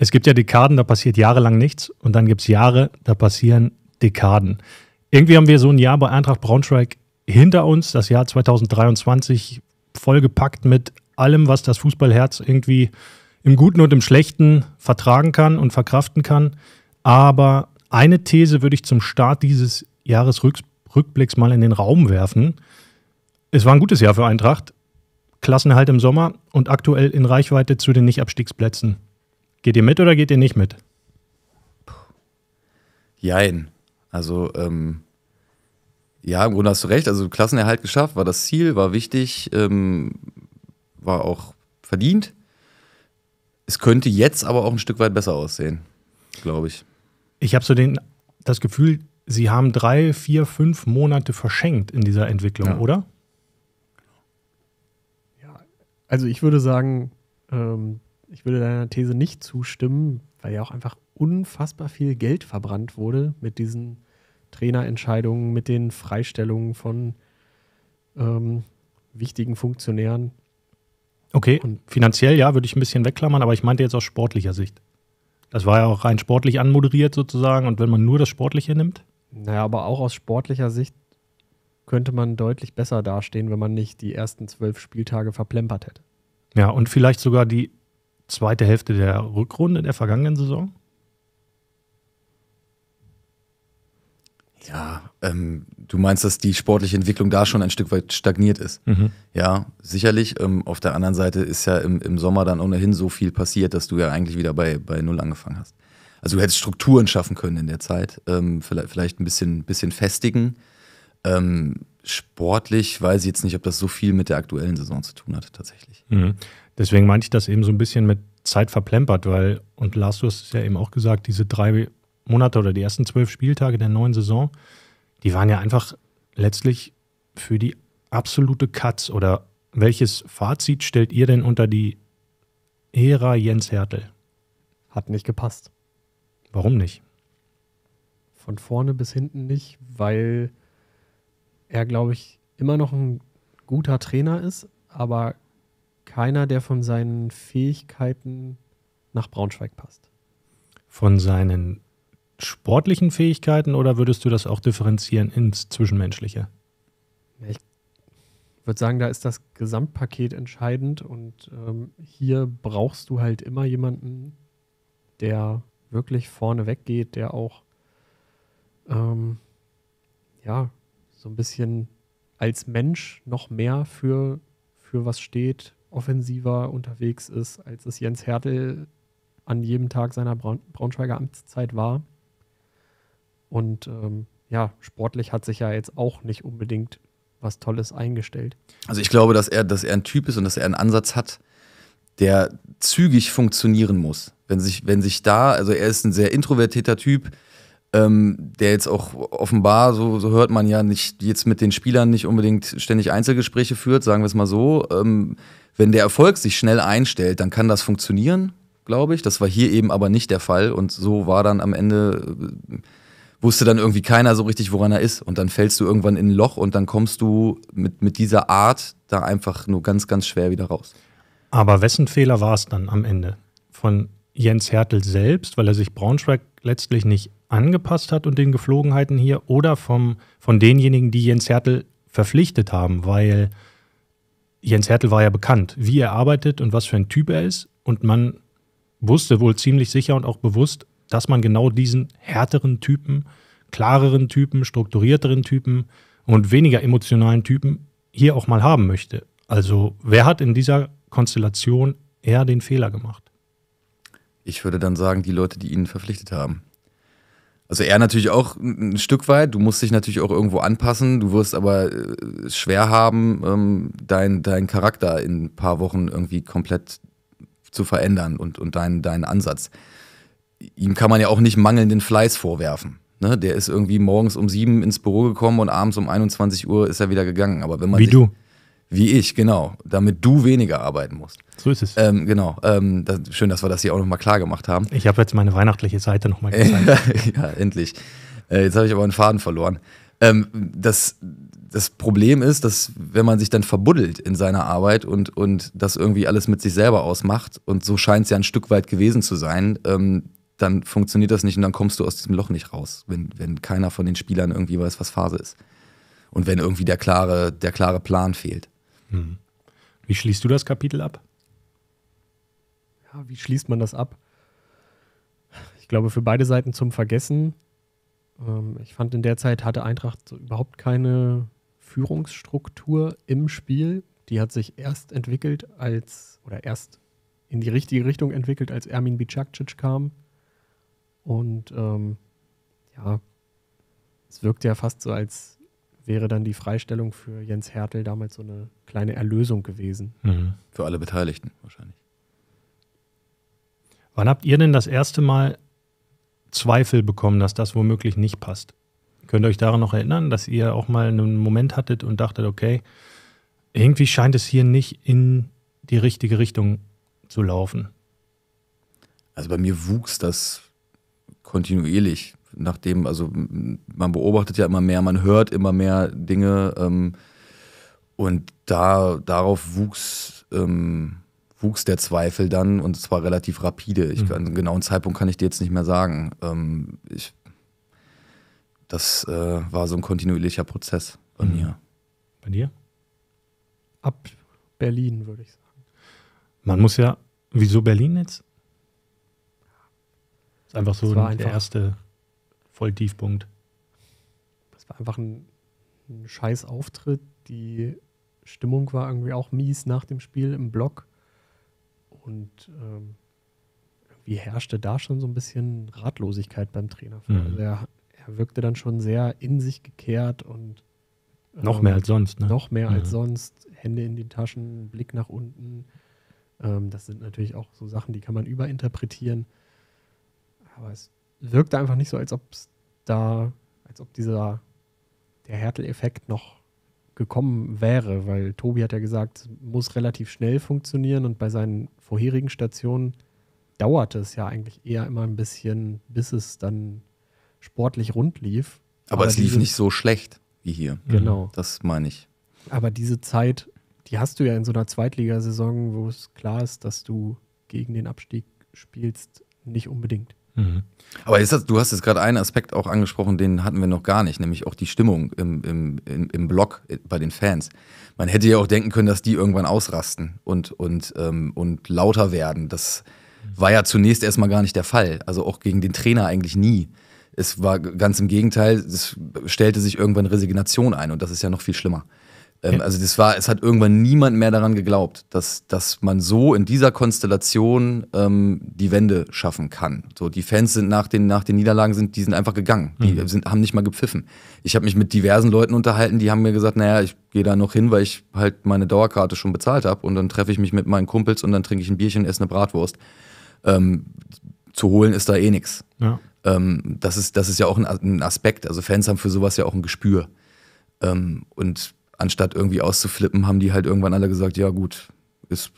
es gibt ja Dekaden, da passiert jahrelang nichts und dann gibt es Jahre, da passieren Dekaden. Irgendwie haben wir so ein Jahr bei Eintracht Braunschweig hinter uns, das Jahr 2023 vollgepackt mit allem, was das Fußballherz irgendwie im Guten und im Schlechten vertragen kann und verkraften kann. Aber eine These würde ich zum Start dieses Jahresrückblicks mal in den Raum werfen. Es war ein gutes Jahr für Eintracht. Klassenhalt im Sommer und aktuell in Reichweite zu den Nicht-Abstiegsplätzen. Geht ihr mit oder geht ihr nicht mit? Jein. Also, ähm, ja, im Grunde hast du recht. Also, Klassenerhalt geschafft, war das Ziel, war wichtig, ähm, war auch verdient. Es könnte jetzt aber auch ein Stück weit besser aussehen, glaube ich. Ich habe so den, das Gefühl, sie haben drei, vier, fünf Monate verschenkt in dieser Entwicklung, ja. oder? Ja, also ich würde sagen, ähm, ich würde deiner These nicht zustimmen, weil ja auch einfach unfassbar viel Geld verbrannt wurde mit diesen Trainerentscheidungen, mit den Freistellungen von ähm, wichtigen Funktionären. Okay, und finanziell ja, würde ich ein bisschen wegklammern, aber ich meinte jetzt aus sportlicher Sicht. Das war ja auch rein sportlich anmoderiert sozusagen und wenn man nur das Sportliche nimmt. Naja, aber auch aus sportlicher Sicht könnte man deutlich besser dastehen, wenn man nicht die ersten zwölf Spieltage verplempert hätte. Ja, und vielleicht sogar die zweite Hälfte der Rückrunde der vergangenen Saison? Ja, ähm, du meinst, dass die sportliche Entwicklung da schon ein Stück weit stagniert ist. Mhm. Ja, sicherlich. Ähm, auf der anderen Seite ist ja im, im Sommer dann ohnehin so viel passiert, dass du ja eigentlich wieder bei, bei Null angefangen hast. Also du hättest Strukturen schaffen können in der Zeit, ähm, vielleicht, vielleicht ein bisschen, bisschen festigen. Ähm, sportlich weiß ich jetzt nicht, ob das so viel mit der aktuellen Saison zu tun hat, tatsächlich. Mhm. Deswegen meinte ich das eben so ein bisschen mit Zeit verplempert, weil, und Lars, du hast es ja eben auch gesagt, diese drei Monate oder die ersten zwölf Spieltage der neuen Saison, die waren ja einfach letztlich für die absolute Katz. Oder welches Fazit stellt ihr denn unter die Ära Jens Hertel? Hat nicht gepasst. Warum nicht? Von vorne bis hinten nicht, weil er, glaube ich, immer noch ein guter Trainer ist, aber keiner, der von seinen Fähigkeiten nach Braunschweig passt. Von seinen sportlichen Fähigkeiten oder würdest du das auch differenzieren ins Zwischenmenschliche? ich würde sagen, da ist das Gesamtpaket entscheidend und ähm, hier brauchst du halt immer jemanden, der wirklich vorne weggeht, der auch ähm, ja so ein bisschen als Mensch noch mehr für, für was steht, offensiver unterwegs ist, als es Jens Hertel an jedem Tag seiner Braun Braunschweiger Amtszeit war. Und ähm, ja, sportlich hat sich ja jetzt auch nicht unbedingt was Tolles eingestellt. Also ich glaube, dass er, dass er ein Typ ist und dass er einen Ansatz hat, der zügig funktionieren muss. Wenn sich, wenn sich da, also er ist ein sehr introvertierter Typ, ähm, der jetzt auch offenbar, so, so hört man ja nicht, jetzt mit den Spielern nicht unbedingt ständig Einzelgespräche führt, sagen wir es mal so. Ähm, wenn der Erfolg sich schnell einstellt, dann kann das funktionieren, glaube ich. Das war hier eben aber nicht der Fall und so war dann am Ende. Äh, wusste dann irgendwie keiner so richtig, woran er ist. Und dann fällst du irgendwann in ein Loch und dann kommst du mit, mit dieser Art da einfach nur ganz, ganz schwer wieder raus. Aber wessen Fehler war es dann am Ende? Von Jens Hertel selbst, weil er sich Braunschweig letztlich nicht angepasst hat und den Geflogenheiten hier oder vom, von denjenigen, die Jens Hertel verpflichtet haben, weil Jens Hertel war ja bekannt, wie er arbeitet und was für ein Typ er ist. Und man wusste wohl ziemlich sicher und auch bewusst, dass man genau diesen härteren Typen, klareren Typen, strukturierteren Typen und weniger emotionalen Typen hier auch mal haben möchte. Also wer hat in dieser Konstellation eher den Fehler gemacht? Ich würde dann sagen, die Leute, die ihn verpflichtet haben. Also er natürlich auch ein Stück weit. Du musst dich natürlich auch irgendwo anpassen. Du wirst aber äh, schwer haben, ähm, deinen dein Charakter in ein paar Wochen irgendwie komplett zu verändern und, und deinen dein Ansatz. Ihm kann man ja auch nicht mangelnden Fleiß vorwerfen. Ne? Der ist irgendwie morgens um sieben ins Büro gekommen und abends um 21 Uhr ist er wieder gegangen. Aber wenn man Wie du. Wie ich, genau. Damit du weniger arbeiten musst. So ist es. Ähm, genau. Ähm, das, schön, dass wir das hier auch nochmal klar gemacht haben. Ich habe jetzt meine weihnachtliche Seite nochmal gezeigt. ja, endlich. Äh, jetzt habe ich aber einen Faden verloren. Ähm, das, das Problem ist, dass wenn man sich dann verbuddelt in seiner Arbeit und, und das irgendwie alles mit sich selber ausmacht, und so scheint es ja ein Stück weit gewesen zu sein, ähm, dann funktioniert das nicht und dann kommst du aus diesem Loch nicht raus, wenn, wenn keiner von den Spielern irgendwie weiß, was Phase ist. Und wenn irgendwie der klare, der klare Plan fehlt. Hm. Wie schließt du das Kapitel ab? Ja, wie schließt man das ab? Ich glaube, für beide Seiten zum Vergessen. Ähm, ich fand, in der Zeit hatte Eintracht so überhaupt keine Führungsstruktur im Spiel. Die hat sich erst entwickelt, als, oder erst in die richtige Richtung entwickelt, als Ermin Bicakcic kam. Und ähm, ja, es wirkte ja fast so, als wäre dann die Freistellung für Jens Hertel damals so eine kleine Erlösung gewesen. Mhm. Für alle Beteiligten wahrscheinlich. Wann habt ihr denn das erste Mal Zweifel bekommen, dass das womöglich nicht passt? Könnt ihr euch daran noch erinnern, dass ihr auch mal einen Moment hattet und dachtet, okay, irgendwie scheint es hier nicht in die richtige Richtung zu laufen? Also bei mir wuchs das kontinuierlich nachdem, also man beobachtet ja immer mehr, man hört immer mehr Dinge ähm, und da, darauf wuchs, ähm, wuchs der Zweifel dann und zwar relativ rapide. Ich, mhm. Einen genauen Zeitpunkt kann ich dir jetzt nicht mehr sagen. Ähm, ich, das äh, war so ein kontinuierlicher Prozess bei mhm. mir. Bei dir? Ab Berlin, würde ich sagen. Man muss ja, wieso Berlin jetzt? Ist einfach so der einfach erste voll Tiefpunkt. Das war einfach ein, ein scheiß Auftritt. Die Stimmung war irgendwie auch mies nach dem Spiel im Block. Und ähm, irgendwie herrschte da schon so ein bisschen Ratlosigkeit beim Trainer. Mhm. Also er, er, wirkte dann schon sehr in sich gekehrt und ähm, noch mehr ähm, als sonst, ne? Noch mehr mhm. als sonst. Hände in den Taschen, Blick nach unten. Ähm, das sind natürlich auch so Sachen, die kann man überinterpretieren. Aber es wirkte einfach nicht so, als ob da, als ob dieser der Härtel-Effekt noch gekommen wäre, weil Tobi hat ja gesagt, muss relativ schnell funktionieren und bei seinen vorherigen Stationen dauerte es ja eigentlich eher immer ein bisschen, bis es dann sportlich rund lief. Aber, Aber es lief nicht so schlecht wie hier. Mhm. Genau. Das meine ich. Aber diese Zeit, die hast du ja in so einer Zweitligasaison, wo es klar ist, dass du gegen den Abstieg spielst, nicht unbedingt. Mhm. Aber das, du hast jetzt gerade einen Aspekt auch angesprochen, den hatten wir noch gar nicht, nämlich auch die Stimmung im, im, im, im Blog äh, bei den Fans. Man hätte ja auch denken können, dass die irgendwann ausrasten und, und, ähm, und lauter werden. Das war ja zunächst erstmal gar nicht der Fall. Also auch gegen den Trainer eigentlich nie. Es war ganz im Gegenteil, es stellte sich irgendwann Resignation ein und das ist ja noch viel schlimmer. Ähm, ja. Also das war, es hat irgendwann niemand mehr daran geglaubt, dass, dass man so in dieser Konstellation ähm, die Wende schaffen kann. So, die Fans sind nach den, nach den Niederlagen sind, die sind einfach gegangen. Die mhm. sind, haben nicht mal gepfiffen. Ich habe mich mit diversen Leuten unterhalten, die haben mir gesagt, naja, ich gehe da noch hin, weil ich halt meine Dauerkarte schon bezahlt habe und dann treffe ich mich mit meinen Kumpels und dann trinke ich ein Bierchen und esse eine Bratwurst. Ähm, zu holen ist da eh nichts. Ja. Ähm, das, ist, das ist ja auch ein, Aspekt. Also Fans haben für sowas ja auch ein Gespür. Ähm, und anstatt irgendwie auszuflippen, haben die halt irgendwann alle gesagt, ja gut, ist,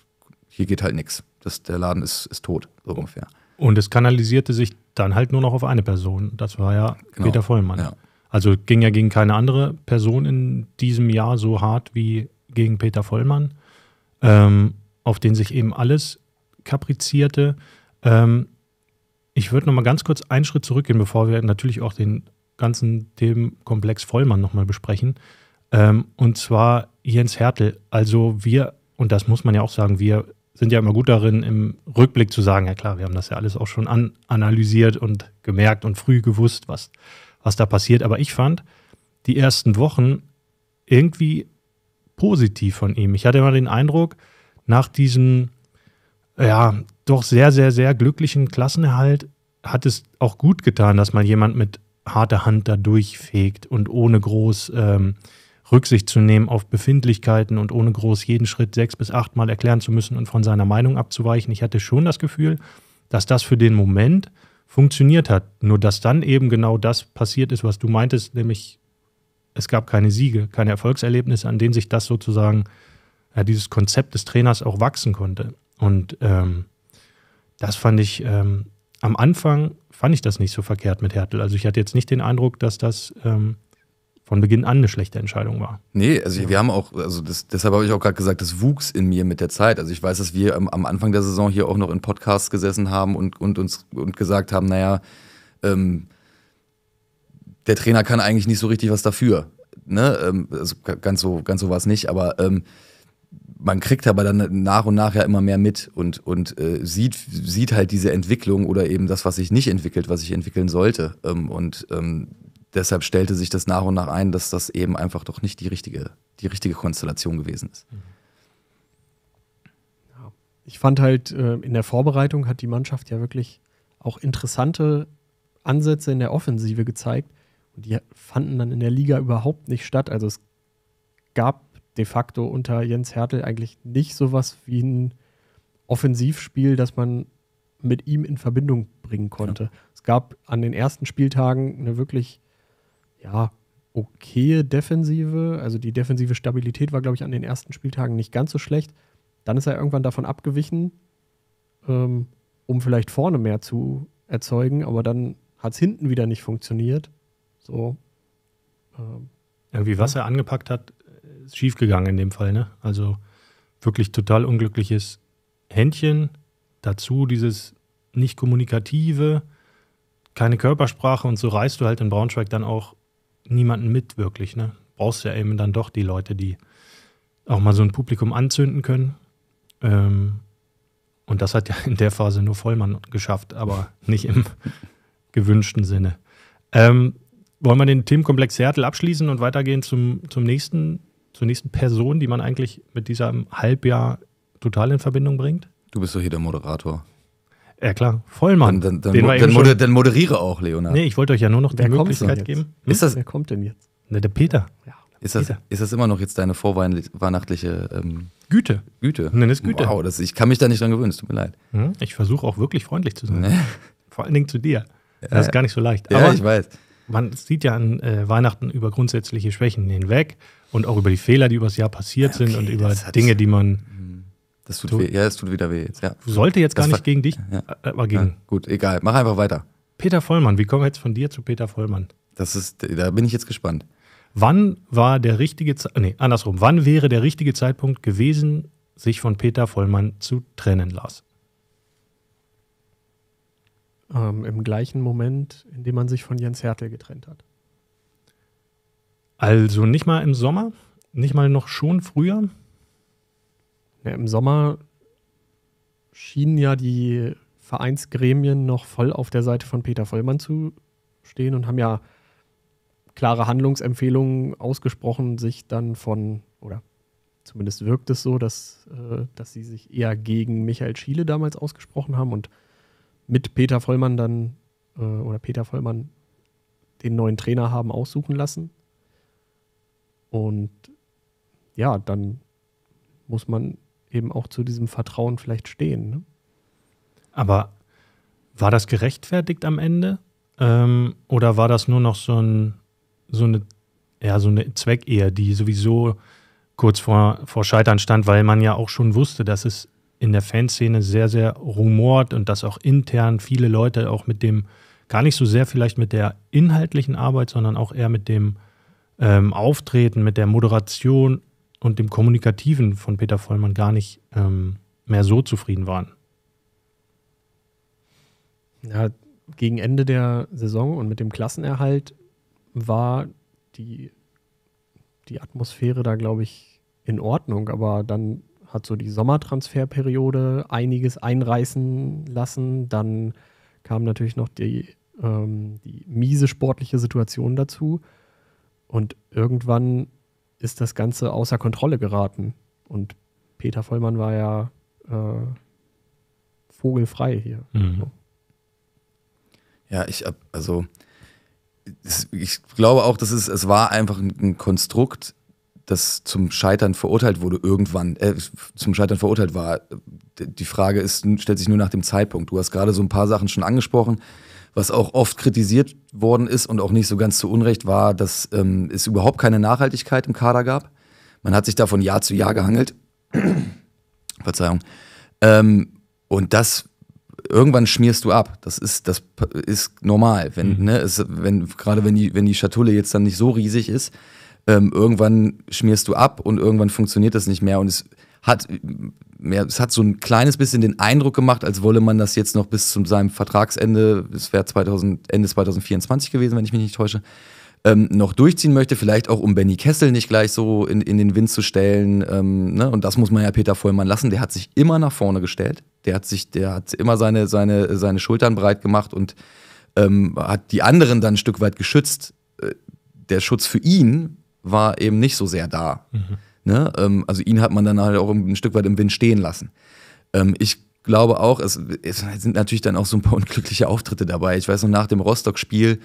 hier geht halt nichts. Der Laden ist, ist tot, so ungefähr. Und es kanalisierte sich dann halt nur noch auf eine Person. Das war ja genau. Peter Vollmann. Ja. Also ging ja gegen keine andere Person in diesem Jahr so hart wie gegen Peter Vollmann, ähm, auf den sich eben alles kaprizierte. Ähm, ich würde nochmal ganz kurz einen Schritt zurückgehen, bevor wir natürlich auch den ganzen Themenkomplex Vollmann nochmal besprechen. Ähm, und zwar Jens Hertel. Also wir, und das muss man ja auch sagen, wir sind ja immer gut darin, im Rückblick zu sagen, ja klar, wir haben das ja alles auch schon an, analysiert und gemerkt und früh gewusst, was, was da passiert. Aber ich fand die ersten Wochen irgendwie positiv von ihm. Ich hatte immer den Eindruck, nach diesem, ja, doch sehr, sehr, sehr glücklichen Klassenerhalt hat es auch gut getan, dass mal jemand mit harter Hand da durchfegt und ohne groß ähm, Rücksicht zu nehmen auf Befindlichkeiten und ohne groß jeden Schritt sechs bis acht Mal erklären zu müssen und von seiner Meinung abzuweichen. Ich hatte schon das Gefühl, dass das für den Moment funktioniert hat. Nur dass dann eben genau das passiert ist, was du meintest, nämlich es gab keine Siege, keine Erfolgserlebnisse, an denen sich das sozusagen, ja, dieses Konzept des Trainers auch wachsen konnte. Und ähm, das fand ich ähm, am Anfang fand ich das nicht so verkehrt mit Hertel. Also ich hatte jetzt nicht den Eindruck, dass das ähm, von Beginn an eine schlechte Entscheidung war. Nee, also wir haben auch, also das, deshalb habe ich auch gerade gesagt, das wuchs in mir mit der Zeit. Also ich weiß, dass wir am, Anfang der Saison hier auch noch in Podcasts gesessen haben und, und uns und gesagt haben, naja, ähm, der Trainer kann eigentlich nicht so richtig was dafür. Ne? Ähm, also ganz so, ganz so war es nicht, aber ähm, man kriegt aber dann nach und nach ja immer mehr mit und, und äh, sieht, sieht halt diese Entwicklung oder eben das, was sich nicht entwickelt, was sich entwickeln sollte. Ähm, und ähm, deshalb stellte sich das nach und nach ein, dass das eben einfach doch nicht die richtige, die richtige Konstellation gewesen ist. Mhm. Ich fand halt, äh, in der Vorbereitung hat die Mannschaft ja wirklich auch interessante Ansätze in der Offensive gezeigt. Und die fanden dann in der Liga überhaupt nicht statt. Also es gab de facto unter Jens Hertel eigentlich nicht sowas wie ein Offensivspiel, das man mit ihm in Verbindung bringen konnte. Ja. Es gab an den ersten Spieltagen eine wirklich ja, okay Defensive. Also die defensive Stabilität war, glaube ich, an den ersten Spieltagen nicht ganz so schlecht. Dann ist er irgendwann davon abgewichen, ähm, um vielleicht vorne mehr zu erzeugen, aber dann hat es hinten wieder nicht funktioniert. So. Ähm, Irgendwie, was er angepackt hat, äh, ist schiefgegangen in dem Fall, ne? Also wirklich total unglückliches Händchen. Dazu dieses nicht kommunikative, keine Körpersprache und so reißt du halt in Braunschweig dann auch niemanden mit wirklich. Ne? Brauchst ja eben dann doch die Leute, die auch mal so ein Publikum anzünden können. Ähm, und das hat ja in der Phase nur Vollmann geschafft, aber nicht im gewünschten Sinne. Ähm, wollen wir den Themenkomplex Seattle abschließen und weitergehen zum, zum nächsten, zur nächsten Person, die man eigentlich mit diesem Halbjahr total in Verbindung bringt? Du bist doch hier der Moderator. Ja klar, Vollmann. Dann, dann, dann, moder dann, moderiere auch, Leonard. Nee, ich wollte euch ja nur noch Wer die Möglichkeit geben. Hm? Ist das, Wer kommt denn jetzt? Na, der Peter. Ja, ist, Das, ist das immer noch jetzt deine vorweihnachtliche ähm, Güte? Güte. Nenn es Güte. Wow, das, ich kann mich da nicht dran gewöhnen, es tut mir leid. Hm? Ich versuche auch wirklich freundlich zu sein. Vor allen Dingen zu dir. Ja, das ist gar nicht so leicht. Ja, Aber ich weiß. Man sieht ja an äh, Weihnachten über grundsätzliche Schwächen hinweg und auch über die Fehler, die übers Jahr passiert ja, okay, sind und über Dinge, die man das tut, tut, weh. Ja, es tut wieder weh jetzt. Ja. Sollte jetzt gar das nicht gegen dich, ja. aber äh, äh, gegen. Ja, gut, egal. Mach einfach weiter. Peter Vollmann, wie kommen wir jetzt von dir zu Peter Vollmann? Das ist, da bin ich jetzt gespannt. Wann war der richtige Zeitpunkt, nee, andersrum, wann wäre der richtige Zeitpunkt gewesen, sich von Peter Vollmann zu trennen, Lars? Ähm, Im gleichen Moment, in dem man sich von Jens Hertel getrennt hat. Also nicht mal im Sommer, nicht mal noch schon früher? Ja, Im Sommer schienen ja die Vereinsgremien noch voll auf der Seite von Peter Vollmann zu stehen und haben ja klare Handlungsempfehlungen ausgesprochen, sich dann von, oder zumindest wirkt es so, dass, äh, dass sie sich eher gegen Michael Schiele damals ausgesprochen haben und mit Peter Vollmann dann äh, oder Peter Vollmann den neuen Trainer haben aussuchen lassen. Und ja, dann muss man eben auch zu diesem Vertrauen vielleicht stehen. Ne? Aber war das gerechtfertigt am Ende? Ähm, oder war das nur noch so, ein, so, eine, ja, so eine Zweckehe, die sowieso kurz vor, vor Scheitern stand, weil man ja auch schon wusste, dass es in der Fanszene sehr, sehr rumort und dass auch intern viele Leute auch mit dem, gar nicht so sehr vielleicht mit der inhaltlichen Arbeit, sondern auch eher mit dem ähm, Auftreten, mit der Moderation und dem Kommunikativen von Peter Vollmann gar nicht ähm, mehr so zufrieden waren. Ja, gegen Ende der Saison und mit dem Klassenerhalt war die, die Atmosphäre da, glaube ich, in Ordnung. Aber dann hat so die Sommertransferperiode einiges einreißen lassen. Dann kam natürlich noch die, ähm, die miese sportliche Situation dazu. Und irgendwann ist das Ganze außer Kontrolle geraten. Und Peter Vollmann war ja äh, vogelfrei hier. Mhm. Ja, ich also ich glaube auch, dass es, es war einfach ein Konstrukt, das zum Scheitern verurteilt wurde irgendwann, äh, zum Scheitern verurteilt war. Die Frage ist, stellt sich nur nach dem Zeitpunkt. Du hast gerade so ein paar Sachen schon angesprochen was auch oft kritisiert worden ist und auch nicht so ganz zu Unrecht war, dass ähm, es überhaupt keine Nachhaltigkeit im Kader gab. Man hat sich da von Jahr zu Jahr gehangelt. Verzeihung. Ähm, und das irgendwann schmierst du ab. Das ist, das ist normal. Wenn, mhm. ne, es, wenn, gerade wenn die, wenn die Schatulle jetzt dann nicht so riesig ist, ähm, irgendwann schmierst du ab und irgendwann funktioniert das nicht mehr. Und es hat, mehr, es hat so ein kleines bisschen den Eindruck gemacht, als wolle man das jetzt noch bis zu seinem Vertragsende, es wäre 2000, Ende 2024 gewesen, wenn ich mich nicht täusche, ähm, noch durchziehen möchte, vielleicht auch um Benny Kessel nicht gleich so in, in den Wind zu stellen. Ähm, ne? Und das muss man ja Peter Vollmann lassen. Der hat sich immer nach vorne gestellt. Der hat sich, der hat immer seine, seine, seine Schultern breit gemacht und ähm, hat die anderen dann ein Stück weit geschützt. Äh, der Schutz für ihn war eben nicht so sehr da. Mhm. Ne? Ähm, also ihn hat man dann halt auch ein Stück weit im Wind stehen lassen. Ähm, ich glaube auch, es, es, sind natürlich dann auch so ein paar unglückliche Auftritte dabei. Ich weiß noch, nach dem Rostock-Spiel,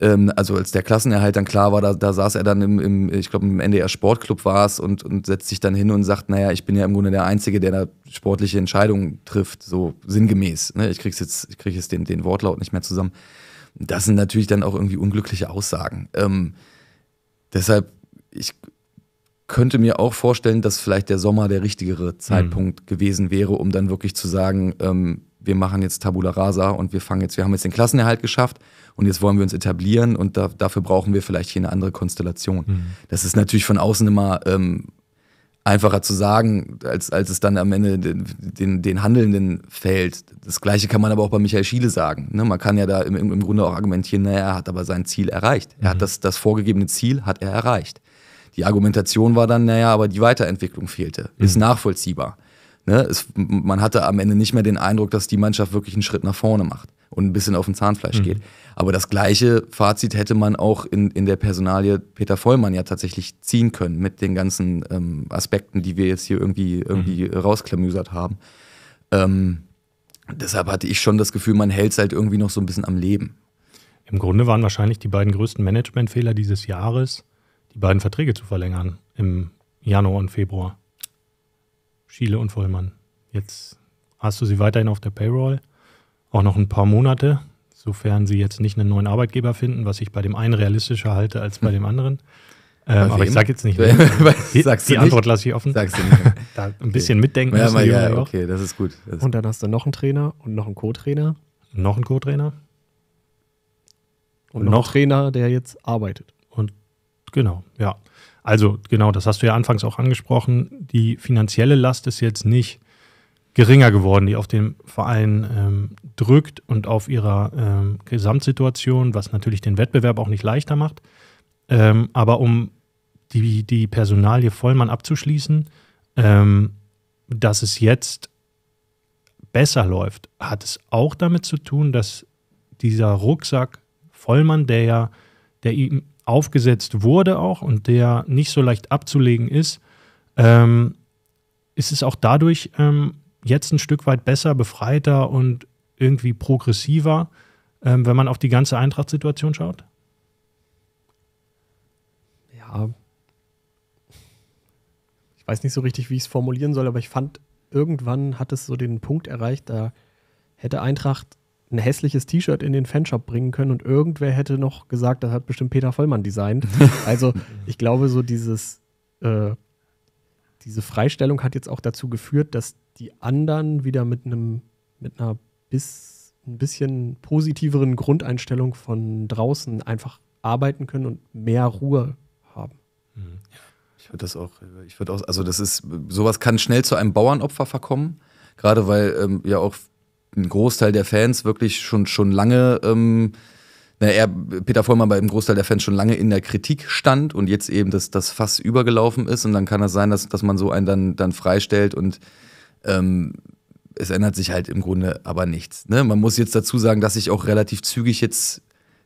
ähm, also als der Klassenerhalt dann klar war, da, da saß er dann im, im ich glaube, im NDR Sportclub war es und, und setzt sich dann hin und sagt, naja, ich bin ja im Grunde der Einzige, der da sportliche Entscheidungen trifft, so sinngemäß. Ne? Ich kriege jetzt, ich krieg jetzt den, den Wortlaut nicht mehr zusammen. Das sind natürlich dann auch irgendwie unglückliche Aussagen. Ähm, deshalb, ich, könnte mir auch vorstellen, dass vielleicht der Sommer der richtigere mhm. Zeitpunkt mhm. gewesen wäre, um dann wirklich zu sagen, ähm, wir machen jetzt Tabula Rasa und wir fangen jetzt, wir haben jetzt den Klassenerhalt geschafft und jetzt wollen wir uns etablieren und da, dafür brauchen wir vielleicht hier eine andere Konstellation. Mhm. Das ist natürlich von außen immer ähm, einfacher zu sagen, als, als es dann am Ende den, den, den, Handelnden fällt. Das gleiche kann man aber auch bei Michael Schiele sagen. Ne? Man kann ja da im, im Grunde auch argumentieren, naja, er hat aber sein Ziel erreicht. Er mhm. hat das, das vorgegebene Ziel hat er erreicht. Die Argumentation war dann, naja, aber die Weiterentwicklung fehlte. Mhm. Ist nachvollziehbar. Ne? Es, man hatte am Ende nicht mehr den Eindruck, dass die Mannschaft wirklich einen Schritt nach vorne macht und ein bisschen auf den Zahnfleisch mhm. geht. Aber das gleiche Fazit hätte man auch in, in der Personalie Peter Vollmann ja tatsächlich ziehen können mit den ganzen ähm, Aspekten, die wir jetzt hier irgendwie, irgendwie mhm. rausklamüsert haben. Ähm, deshalb hatte ich schon das Gefühl, man hält es halt irgendwie noch so ein bisschen am Leben. Im Grunde waren wahrscheinlich die beiden größten Managementfehler dieses Jahres die beiden Verträge zu verlängern im Januar und Februar. Schiele und Vollmann. Jetzt hast du sie weiterhin auf der Payroll. Auch noch ein paar Monate, sofern sie jetzt nicht einen neuen Arbeitgeber finden, was ich bei dem einen realistischer halte als bei hm. dem anderen. Ähm, aber ich sage jetzt nicht. die, sagst die Antwort lasse ich offen. Sagst du nicht. da ein okay. bisschen mitdenken. Ja, mal, ja, okay, das ist gut. Das und dann hast du noch einen Trainer und noch einen Co-Trainer. Noch einen Co-Trainer. Und, und noch einen Trainer, der jetzt arbeitet. Genau, ja. Also genau, das hast du ja anfangs auch angesprochen. Die finanzielle Last ist jetzt nicht geringer geworden, die auf den Verein ähm, drückt und auf ihrer ähm, Gesamtsituation, was natürlich den Wettbewerb auch nicht leichter macht. Ähm, aber um die, die Personalie Vollmann abzuschließen, ähm, dass es jetzt besser läuft, hat es auch damit zu tun, dass dieser Rucksack Vollmann, der ja, der ihm aufgesetzt wurde auch und der nicht so leicht abzulegen ist, ähm, ist es auch dadurch ähm, jetzt ein Stück weit besser, befreiter und irgendwie progressiver, ähm, wenn man auf die ganze Eintracht-Situation schaut? Ja. Ich weiß nicht so richtig, wie ich es formulieren soll, aber ich fand, irgendwann hat es so den Punkt erreicht, da hätte Eintracht ein hässliches T-Shirt in den Fanshop bringen können und irgendwer hätte noch gesagt, das hat bestimmt Peter Vollmann designt. also ich glaube, so dieses, äh, diese Freistellung hat jetzt auch dazu geführt, dass die anderen wieder mit einem, mit einer bis ein bisschen positiveren Grundeinstellung von draußen einfach arbeiten können und mehr Ruhe haben. Mhm. Ich würde das auch, ich würde auch, also das ist, sowas kann schnell zu einem Bauernopfer verkommen, gerade weil ähm, ja auch ein Großteil der Fans wirklich schon, schon lange, ähm, na, er, Peter Vollmann bei einem Großteil der Fans schon lange in der Kritik stand und jetzt eben das, das Fass übergelaufen ist. Und dann kann es das sein, dass, dass man so einen dann, dann freistellt und ähm, es ändert sich halt im Grunde aber nichts. Ne? Man muss jetzt dazu sagen, dass sich auch relativ zügig jetzt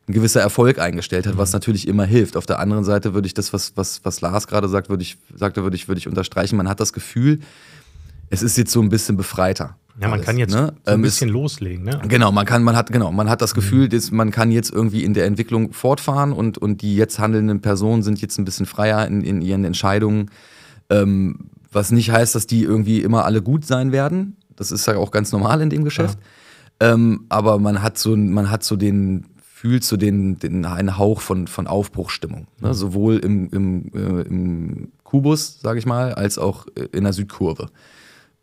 ein gewisser Erfolg eingestellt hat, was mhm. natürlich immer hilft. Auf der anderen Seite würde ich das, was, was, was Lars gerade sagt, würde ich, sagte, würde ich, würde ich unterstreichen. Man hat das Gefühl, es ist jetzt so ein bisschen befreiter. Ja, man kann jetzt ne? so ein ähm, bisschen ähm, loslegen, ne? Genau, man kann, man hat, genau, man hat das mhm. Gefühl, mhm. dass man kann jetzt irgendwie in der Entwicklung fortfahren und, und die jetzt handelnden Personen sind jetzt ein bisschen freier in, in ihren Entscheidungen. Ähm, was nicht heißt, dass die irgendwie immer alle gut sein werden. Das ist ja auch ganz normal in dem Geschäft. Ja. Ähm, aber man hat so, man hat so den, fühlt so den, den einen Hauch von, von Aufbruchstimmung. Ne? Mhm. Sowohl im, im, äh, im Kubus, sage ich mal, als auch äh, in der Südkurve.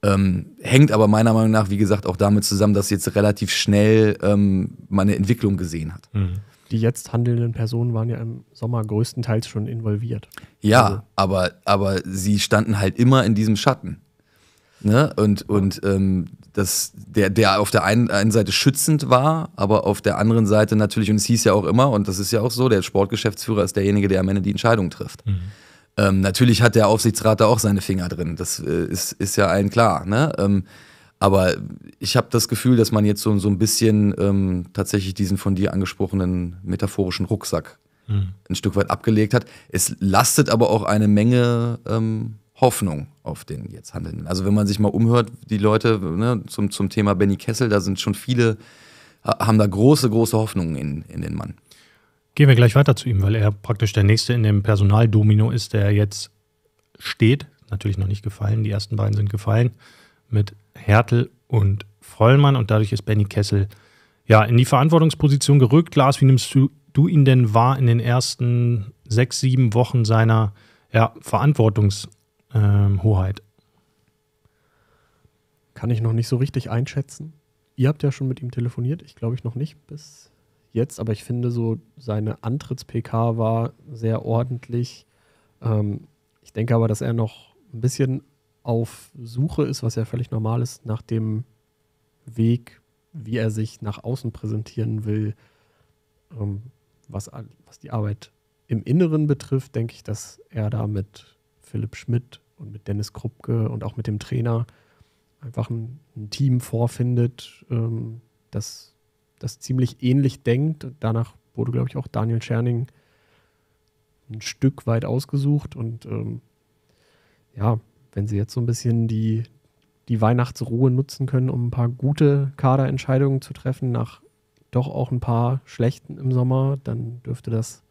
Ähm, hängt aber meiner Meinung nach, wie gesagt, auch damit zusammen, dass jetzt relativ schnell ähm, meine Entwicklung gesehen hat. Mhm. Die jetzt handelnden Personen waren ja im Sommer größtenteils schon involviert. Ja, also. aber, aber sie standen halt immer in diesem Schatten. Ne? Und, und ähm, das, der, der auf der einen, einen Seite schützend war, aber auf der anderen Seite natürlich, und es hieß ja auch immer, und das ist ja auch so, der Sportgeschäftsführer ist derjenige, der am Ende die Entscheidung trifft. Mhm. Ähm, natürlich hat der Aufsichtsrat da auch seine Finger drin, das äh, ist, ist ja allen klar. Ne? Ähm, aber ich habe das Gefühl, dass man jetzt so, so ein bisschen ähm, tatsächlich diesen von dir angesprochenen metaphorischen Rucksack mhm. ein Stück weit abgelegt hat. Es lastet aber auch eine Menge ähm, Hoffnung auf den jetzt Handelnden. Also wenn man sich mal umhört, die Leute ne, zum, zum Thema Benny Kessel, da sind schon viele, haben da große, große Hoffnungen in, in den Mann. Gehen wir gleich weiter zu ihm, weil er praktisch der Nächste in dem Personaldomino ist, der jetzt steht. Natürlich noch nicht gefallen. Die ersten beiden sind gefallen mit Hertel und Vollmann. Und dadurch ist Benny Kessel ja in die Verantwortungsposition gerückt. Lars, wie nimmst du, du ihn denn wahr in den ersten sechs, sieben Wochen seiner ja, Verantwortungshoheit? Ähm, Kann ich noch nicht so richtig einschätzen. Ihr habt ja schon mit ihm telefoniert, ich glaube ich noch nicht bis jetzt, aber ich finde so, seine Antritts-PK war sehr ordentlich. Ähm, ich denke aber, dass er noch ein bisschen auf Suche ist, was ja völlig normal ist, nach dem Weg, wie er sich nach außen präsentieren will. Ähm, was, was die Arbeit im Inneren betrifft, denke ich, dass er da mit Philipp Schmidt und mit Dennis Kruppke und auch mit dem Trainer einfach ein, ein Team vorfindet, ähm, das das ziemlich ähnlich denkt. Danach wurde, glaube ich, auch Daniel Scherning ein Stück weit ausgesucht. Und ähm, ja, wenn sie jetzt so ein bisschen die, die Weihnachtsruhe nutzen können, um ein paar gute Kaderentscheidungen zu treffen, nach doch auch ein paar schlechten im Sommer, dann dürfte das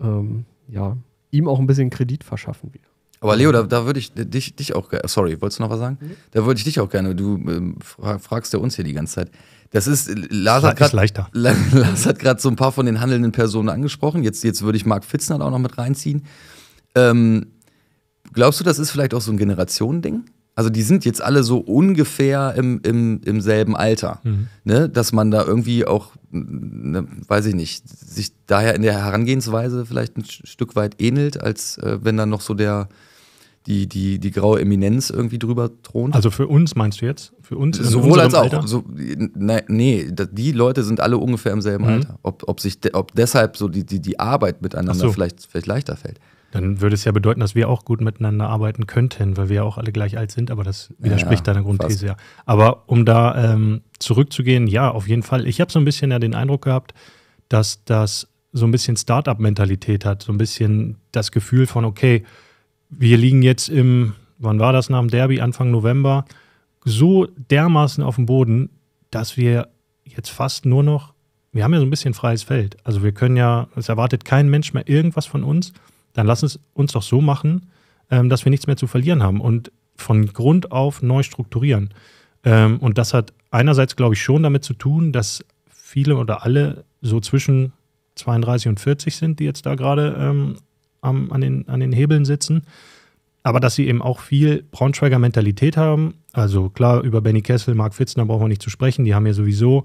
ähm, ja, ihm auch ein bisschen Kredit verschaffen wieder. Aber Leo, da, da würde ich dich, dich auch, sorry, wolltest du noch was sagen? Mhm. Da würde ich dich auch gerne, du ähm, fragst ja uns hier die ganze Zeit. Das ist, äh, Lars hat gerade so ein paar von den handelnden Personen angesprochen. Jetzt, jetzt würde ich Marc Fitzner auch noch mit reinziehen. Ähm, glaubst du, das ist vielleicht auch so ein Generationending? Also die sind jetzt alle so ungefähr im, im, im selben Alter, mhm. ne? dass man da irgendwie auch, ne, weiß ich nicht, sich daher in der Herangehensweise vielleicht ein Stück weit ähnelt, als äh, wenn dann noch so der die, die, die graue Eminenz irgendwie drüber thront. Also für uns meinst du jetzt? Für uns? Sowohl als auch. So, na, ne, nee, die Leute sind alle ungefähr im selben mhm. Alter. Ob, ob, sich de, ob deshalb so die, die, die Arbeit miteinander so. vielleicht, vielleicht leichter fällt. Dann würde es ja bedeuten, dass wir auch gut miteinander arbeiten könnten, weil wir ja auch alle gleich alt sind, aber das widerspricht ja, deiner Grundthese ja. Aber um da ähm, zurückzugehen, ja, auf jeden Fall. Ich habe so ein bisschen ja den Eindruck gehabt, dass das so ein bisschen Startup-Mentalität hat, so ein bisschen das Gefühl von, okay, wir liegen jetzt im, wann war das nach dem Derby, Anfang November, so dermaßen auf dem Boden, dass wir jetzt fast nur noch, wir haben ja so ein bisschen freies Feld. Also wir können ja, es erwartet kein Mensch mehr irgendwas von uns. Dann lass es uns doch so machen, ähm, dass wir nichts mehr zu verlieren haben und von Grund auf neu strukturieren. Ähm, und das hat einerseits, glaube ich, schon damit zu tun, dass viele oder alle so zwischen 32 und 40 sind, die jetzt da gerade ähm, am, an, den, an den Hebeln sitzen. Aber dass sie eben auch viel Braunschweiger Mentalität haben. Also klar, über Benny Kessel, Marc Fitzner brauchen wir nicht zu sprechen. Die haben ja sowieso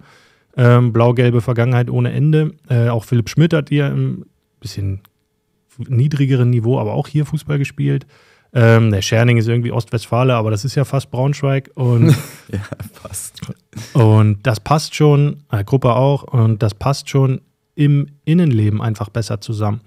ähm, blau-gelbe Vergangenheit ohne Ende. Äh, auch Philipp Schmidt hat hier ein bisschen niedrigeren Niveau, aber auch hier Fußball gespielt. Ähm, der Scherning ist irgendwie Ostwestfale, aber das ist ja fast Braunschweig. Und ja, passt. Und das passt schon, äh, Gruppe auch, und das passt schon im Innenleben einfach besser zusammen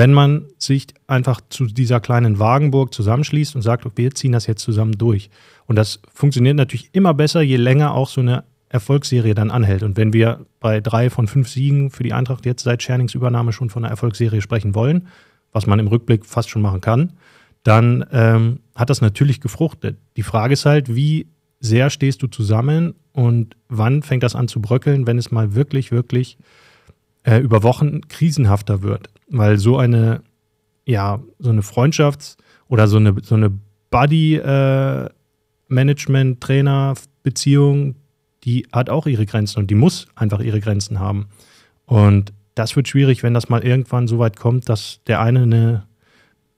wenn man sich einfach zu dieser kleinen Wagenburg zusammenschließt und sagt, wir ziehen das jetzt zusammen durch. Und das funktioniert natürlich immer besser, je länger auch so eine Erfolgsserie dann anhält. Und wenn wir bei drei von fünf Siegen für die Eintracht jetzt seit Schernings Übernahme schon von einer Erfolgsserie sprechen wollen, was man im Rückblick fast schon machen kann, dann ähm, hat das natürlich gefruchtet. Die Frage ist halt, wie sehr stehst du zusammen und wann fängt das an zu bröckeln, wenn es mal wirklich, wirklich äh, über Wochen krisenhafter wird. Weil so eine, ja, so eine Freundschafts- oder so eine, so eine Buddy-Management-Trainer-Beziehung, äh, die hat auch ihre Grenzen und die muss einfach ihre Grenzen haben. Und das wird schwierig, wenn das mal irgendwann so weit kommt, dass der eine eine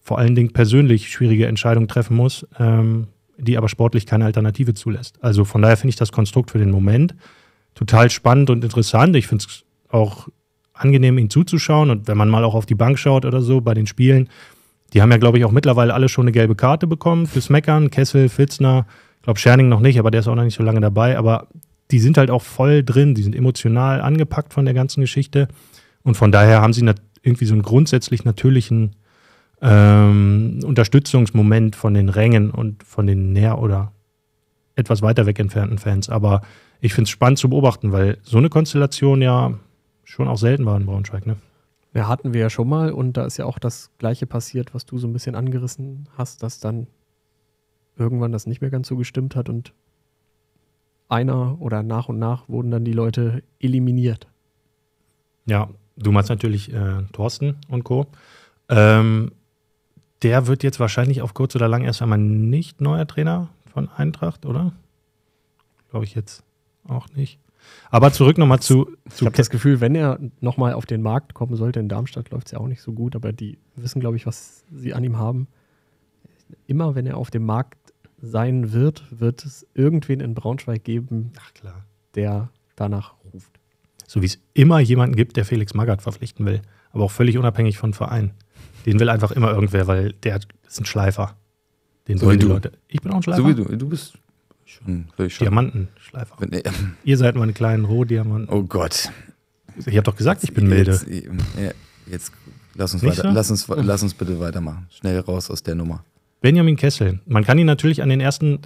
vor allen Dingen persönlich schwierige Entscheidung treffen muss, ähm, die aber sportlich keine Alternative zulässt. Also von daher finde ich das Konstrukt für den Moment total spannend und interessant. Ich finde es auch angenehm, ihnen zuzuschauen. Und wenn man mal auch auf die Bank schaut oder so bei den Spielen, die haben ja, glaube ich, auch mittlerweile alle schon eine gelbe Karte bekommen fürs Meckern. Kessel, Fitzner, ich glaube Scherning noch nicht, aber der ist auch noch nicht so lange dabei. Aber die sind halt auch voll drin, die sind emotional angepackt von der ganzen Geschichte. Und von daher haben sie irgendwie so einen grundsätzlich natürlichen ähm, Unterstützungsmoment von den Rängen und von den näher oder etwas weiter weg entfernten Fans. Aber ich finde es spannend zu beobachten, weil so eine Konstellation ja schon auch selten war in Braunschweig, ne? Ja, hatten wir ja schon mal und da ist ja auch das Gleiche passiert, was du so ein bisschen angerissen hast, dass dann irgendwann das nicht mehr ganz so gestimmt hat und einer oder nach und nach wurden dann die Leute eliminiert. Ja, du meinst natürlich äh, Thorsten und Co. Ähm, der wird jetzt wahrscheinlich auf kurz oder lang erst einmal nicht neuer Trainer von Eintracht, oder? Glaube ich jetzt auch nicht. Aber zurück nochmal zu, zu. Ich habe das Gefühl, wenn er nochmal auf den Markt kommen sollte, in Darmstadt läuft es ja auch nicht so gut, aber die wissen, glaube ich, was sie an ihm haben. Immer wenn er auf dem Markt sein wird, wird es irgendwen in Braunschweig geben, der danach ruft. So wie es immer jemanden gibt, der Felix Magath verpflichten will, aber auch völlig unabhängig von Verein. Den will einfach immer irgendwer, weil der ist ein Schleifer. Den so wollen die du. Leute. Ich bin auch ein Schleifer. So wie du. Du bist Schon, hm, schon. Diamantenschleifer. Wenn, äh, Ihr seid meine kleinen Rohdiamanten. Oh Gott. Ich habe doch gesagt, ich bin milde. Jetzt, ähm, jetzt lass, uns weiter, so? lass, uns, oh. lass uns bitte weitermachen. Schnell raus aus der Nummer. Benjamin Kessel. Man kann ihn natürlich an den ersten,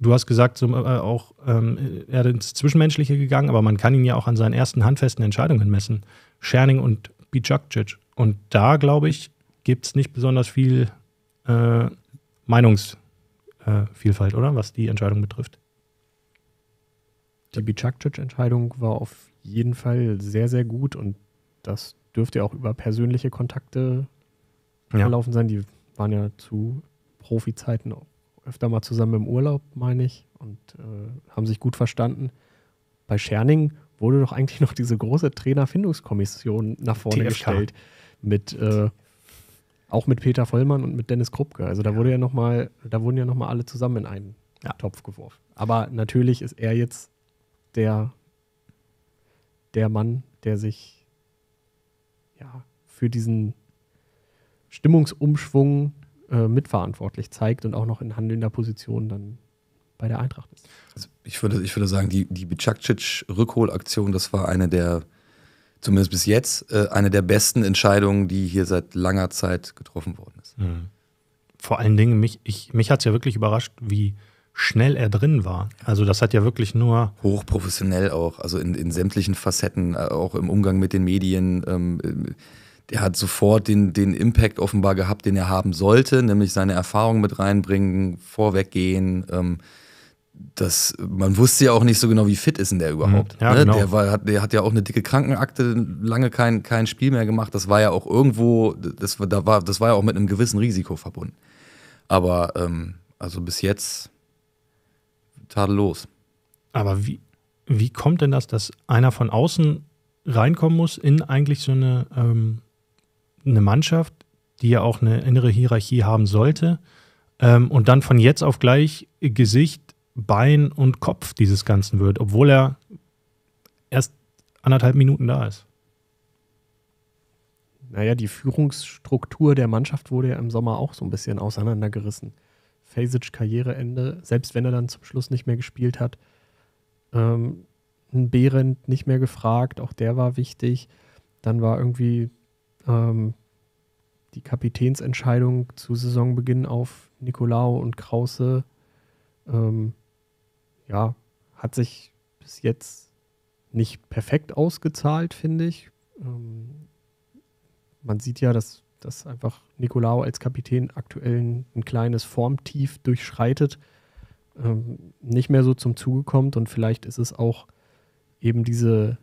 du hast gesagt, so, äh, auch ähm, er ins Zwischenmenschliche gegangen, aber man kann ihn ja auch an seinen ersten handfesten Entscheidungen messen. Scherning und Bijakcic. Und da, glaube ich, gibt es nicht besonders viel äh, Meinungs- äh, Vielfalt, oder? Was die Entscheidung betrifft. Die Bicakcic-Entscheidung war auf jeden Fall sehr, sehr gut und das dürfte auch über persönliche Kontakte gelaufen ja. sein. Die waren ja zu Profizeiten öfter mal zusammen im Urlaub, meine ich, und äh, haben sich gut verstanden. Bei Scherning wurde doch eigentlich noch diese große Trainerfindungskommission nach vorne TFK. gestellt mit äh, auch mit Peter Vollmann und mit Dennis Kruppke. Also da ja. wurde ja noch mal, da wurden ja nochmal alle zusammen in einen ja. Topf geworfen. Aber natürlich ist er jetzt der, der Mann, der sich ja, für diesen Stimmungsumschwung äh, mitverantwortlich zeigt und auch noch in handelnder Position dann bei der Eintracht ist. Also ich, würde, ich würde sagen, die, die Bicakcic-Rückholaktion, das war eine der zumindest bis jetzt, äh, eine der besten Entscheidungen, die hier seit langer Zeit getroffen worden ist. Mhm. Vor allen Dingen, mich, mich hat es ja wirklich überrascht, wie schnell er drin war. Also das hat ja wirklich nur... Hochprofessionell auch, also in, in sämtlichen Facetten, äh, auch im Umgang mit den Medien. Ähm, der äh, hat sofort den, den Impact offenbar gehabt, den er haben sollte, nämlich seine Erfahrung mit reinbringen, vorweggehen. Ähm, das, man wusste ja auch nicht so genau, wie fit ist denn der mhm. überhaupt. Ja, ne? genau. der, war, hat, der hat ja auch eine dicke Krankenakte, lange kein, kein Spiel mehr gemacht. Das war ja auch irgendwo, das, da war, das war ja auch mit einem gewissen Risiko verbunden. Aber ähm, also bis jetzt tadellos. Aber wie, wie kommt denn das, dass einer von außen reinkommen muss in eigentlich so eine, ähm, eine Mannschaft, die ja auch eine innere Hierarchie haben sollte? Ähm, und dann von jetzt auf gleich Gesicht Bein und Kopf dieses Ganzen wird, obwohl er erst anderthalb Minuten da ist. Naja, die Führungsstruktur der Mannschaft wurde ja im Sommer auch so ein bisschen auseinandergerissen. Fasic Karriereende, selbst wenn er dann zum Schluss nicht mehr gespielt hat, ähm, ein Behrendt nicht mehr gefragt, auch der war wichtig. Dann war irgendwie ähm, die Kapitänsentscheidung zu Saisonbeginn auf Nicolao und Krause. Ähm, ja, hat sich bis jetzt nicht perfekt ausgezahlt, finde ich. Ähm, man sieht ja, dass, dass einfach Nicolao als Kapitän aktuell ein, ein kleines Formtief durchschreitet, ähm, nicht mehr so zum Zuge kommt und vielleicht ist es auch eben diese,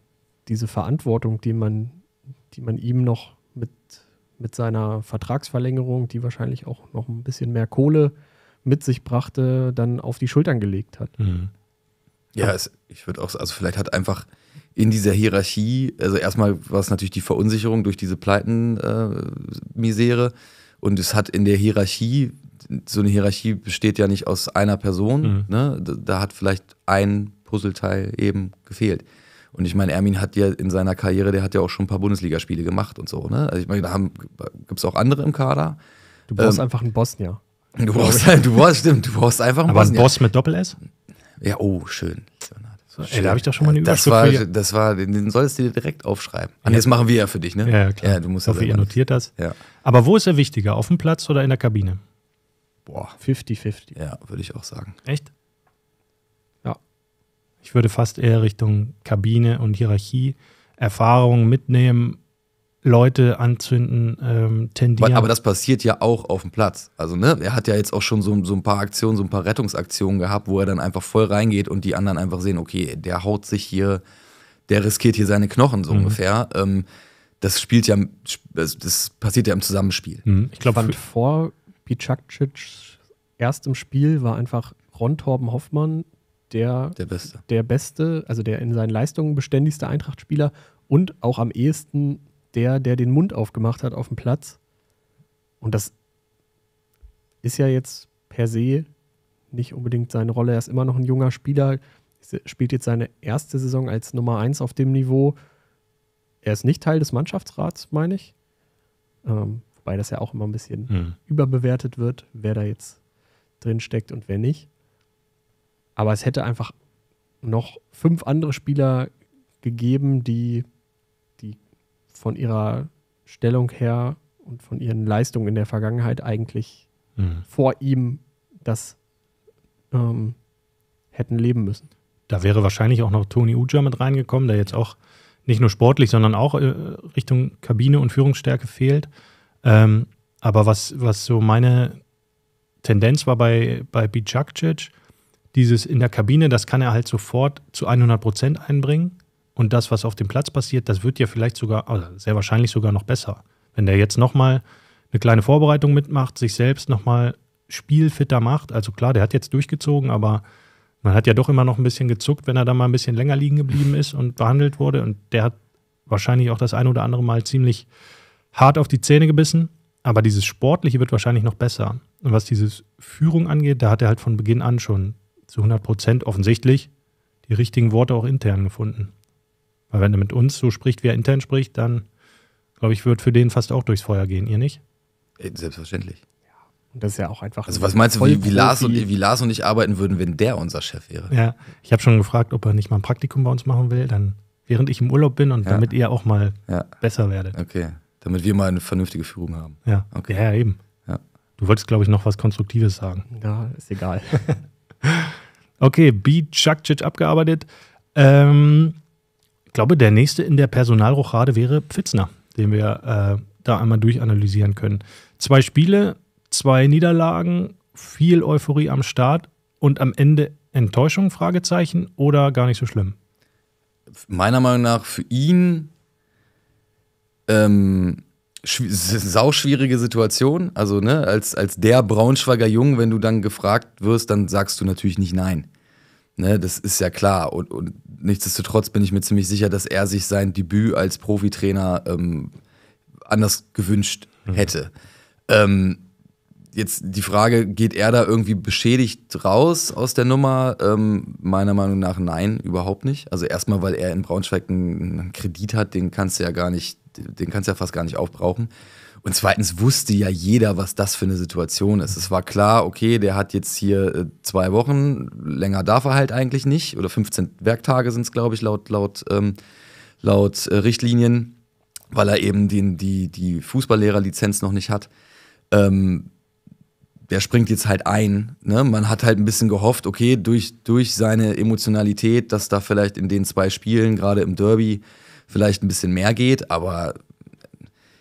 diese Verantwortung, die man, die man ihm noch mit, mit seiner Vertragsverlängerung, die wahrscheinlich auch noch ein bisschen mehr Kohle mit sich brachte, dann auf die Schultern gelegt hat. Mhm. Ja, es, ich würde auch, also vielleicht hat einfach in dieser Hierarchie, also erstmal war es natürlich die Verunsicherung durch diese Pleitenmisere äh, und es hat in der Hierarchie, so eine Hierarchie besteht ja nicht aus einer Person, mhm. ne? da, da hat vielleicht ein Puzzleteil eben gefehlt. Und ich meine, Ermin hat ja in seiner Karriere, der hat ja auch schon ein paar Bundesligaspiele gemacht und so. Ne? Also ich meine, da gibt es auch andere im Kader. Du brauchst ähm, einfach einen Bosnier. Du brauchst, halt, du brauchst, stimmt, du brauchst einfach einen Aber Bosnier. ein Boss mit Doppel-S? Ja, oh, schön. Ey, da habe ich doch schon mal eine Überschrift Das war, das war, den solltest du dir direkt aufschreiben. Ja. das machen wir ja für dich, ne? Ja, klar. Ja, du musst ich hoffe, ihr notiert das. Ja. Aber wo ist er wichtiger, auf dem Platz oder in der Kabine? Boah. 50-50. Ja, würde ich auch sagen. Echt? Ja. Ich würde fast eher Richtung Kabine und Hierarchie Erfahrung mitnehmen Leute anzünden ähm, tendieren. Aber das passiert ja auch auf dem Platz. Also, ne, er hat ja jetzt auch schon so, so ein paar Aktionen, so ein paar Rettungsaktionen gehabt, wo er dann einfach voll reingeht und die anderen einfach sehen, okay, der haut sich hier, der riskiert hier seine Knochen so mhm. ungefähr. Ähm, das spielt ja, das passiert ja im Zusammenspiel. Mhm. Ich glaube, vor Bicakcic erstem Spiel war einfach Ron Torben Hoffmann der, der, Beste. der Beste, also der in seinen Leistungen beständigste Eintracht-Spieler und auch am ehesten der, der den Mund aufgemacht hat auf dem Platz. Und das ist ja jetzt per se nicht unbedingt seine Rolle. Er ist immer noch ein junger Spieler, spielt jetzt seine erste Saison als Nummer 1 auf dem Niveau. Er ist nicht Teil des Mannschaftsrats, meine ich. Ähm, wobei das ja auch immer ein bisschen hm. überbewertet wird, wer da jetzt drin steckt und wer nicht. Aber es hätte einfach noch fünf andere Spieler gegeben, die von ihrer Stellung her und von ihren Leistungen in der Vergangenheit eigentlich mhm. vor ihm das ähm, hätten leben müssen. Da wäre wahrscheinlich auch noch Tony Uja mit reingekommen, der jetzt auch nicht nur sportlich, sondern auch äh, Richtung Kabine und Führungsstärke fehlt. Ähm, aber was, was so meine Tendenz war bei, bei Bijakcic, dieses in der Kabine, das kann er halt sofort zu 100 Prozent einbringen. Und das, was auf dem Platz passiert, das wird ja vielleicht sogar, also sehr wahrscheinlich sogar noch besser. Wenn der jetzt nochmal eine kleine Vorbereitung mitmacht, sich selbst nochmal spielfitter macht. Also klar, der hat jetzt durchgezogen, aber man hat ja doch immer noch ein bisschen gezuckt, wenn er da mal ein bisschen länger liegen geblieben ist und behandelt wurde. Und der hat wahrscheinlich auch das ein oder andere Mal ziemlich hart auf die Zähne gebissen. Aber dieses Sportliche wird wahrscheinlich noch besser. Und was diese Führung angeht, da hat er halt von Beginn an schon zu 100 Prozent offensichtlich die richtigen Worte auch intern gefunden. Weil wenn er mit uns so spricht, wie er intern spricht, dann glaube ich, wird für den fast auch durchs Feuer gehen, ihr nicht? Äh, selbstverständlich. Ja. das ist ja auch einfach. Also, was meinst du, wie, wie, Lars und, wie Lars und ich arbeiten würden, wenn der unser Chef wäre? Ja, ich habe schon gefragt, ob er nicht mal ein Praktikum bei uns machen will, dann während ich im Urlaub bin und ja. damit ihr auch mal ja. besser werdet. Okay, damit wir mal eine vernünftige Führung haben. Ja, okay. ja, eben. Ja. Du wolltest, glaube ich, noch was Konstruktives sagen. Ja, ist egal. okay, B. Chuck abgearbeitet. Ähm, ich glaube, der nächste in der Personalrochade wäre Pfitzner, den wir äh, da einmal durchanalysieren können. Zwei Spiele, zwei Niederlagen, viel Euphorie am Start und am Ende Enttäuschung, Fragezeichen, oder gar nicht so schlimm? Meiner Meinung nach für ihn ähm, sauschwierige Situation. Also, ne, als, als der Braunschweiger Jung, wenn du dann gefragt wirst, dann sagst du natürlich nicht nein. Ne, das ist ja klar. Und, und nichtsdestotrotz bin ich mir ziemlich sicher, dass er sich sein Debüt als Profitrainer ähm, anders gewünscht mhm. hätte. Mhm. Ähm, jetzt die Frage, geht er da irgendwie beschädigt raus aus der Nummer? Ähm, meiner Meinung nach nein, überhaupt nicht. Also erstmal, weil er in Braunschweig einen, Kredit hat, den kannst du ja gar nicht, den kannst du ja fast gar nicht aufbrauchen. Und zweitens wusste ja jeder, was das für eine Situation ist. Es war klar, okay, der hat jetzt hier äh, zwei Wochen, länger darf er halt eigentlich nicht, oder 15 Werktage sind es, glaube ich, laut, laut, ähm, laut äh, Richtlinien, weil er eben den, die, die Fußballlehrerlizenz noch nicht hat. Ähm, der springt jetzt halt ein. Ne? Man hat halt ein bisschen gehofft, okay, durch, durch seine Emotionalität, dass da vielleicht in den zwei Spielen, gerade im Derby, vielleicht ein bisschen mehr geht, aber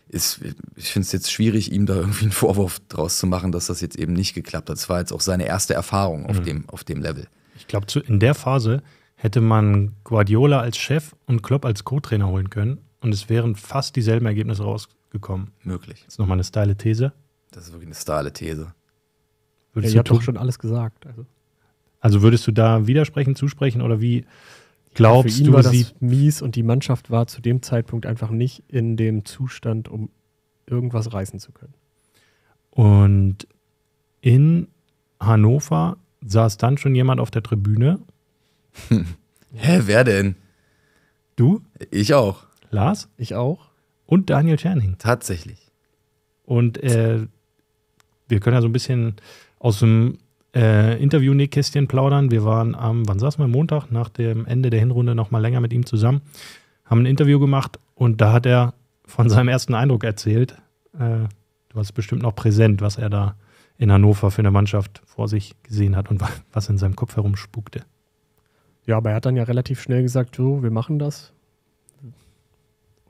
ist, ich finde es jetzt schwierig, ihm da irgendwie einen Vorwurf draus zu machen, dass das jetzt eben nicht geklappt hat. Es war jetzt auch seine erste Erfahrung auf, mhm. dem, auf dem Level. Ich glaube, in der Phase hätte man Guardiola als Chef und Klopp als Co-Trainer holen können und es wären fast dieselben Ergebnisse rausgekommen. Möglich. Das ist nochmal eine steile These. Das ist wirklich eine steile These. Würdest ja, ihr habt doch schon alles gesagt. Also. also würdest du da widersprechen, zusprechen oder wie Glaubst du, war das sie mies und die Mannschaft war zu dem Zeitpunkt einfach nicht in dem Zustand, um irgendwas reißen zu können. Und in Hannover saß dann schon jemand auf der Tribüne. Hä, wer denn? Du? Ich auch. Lars? Ich auch. Und Daniel Scherning. Tatsächlich. Und äh, wir können ja so ein bisschen aus dem äh, Interview Nähkästchen plaudern. Wir waren am, wann saßen wir? Montag, nach dem Ende der Hinrunde nochmal länger mit ihm zusammen, haben ein Interview gemacht und da hat er von seinem ersten Eindruck erzählt. Äh, du hast bestimmt noch präsent, was er da in Hannover für eine Mannschaft vor sich gesehen hat und was in seinem Kopf herumspukte. Ja, aber er hat dann ja relativ schnell gesagt, oh, wir machen das,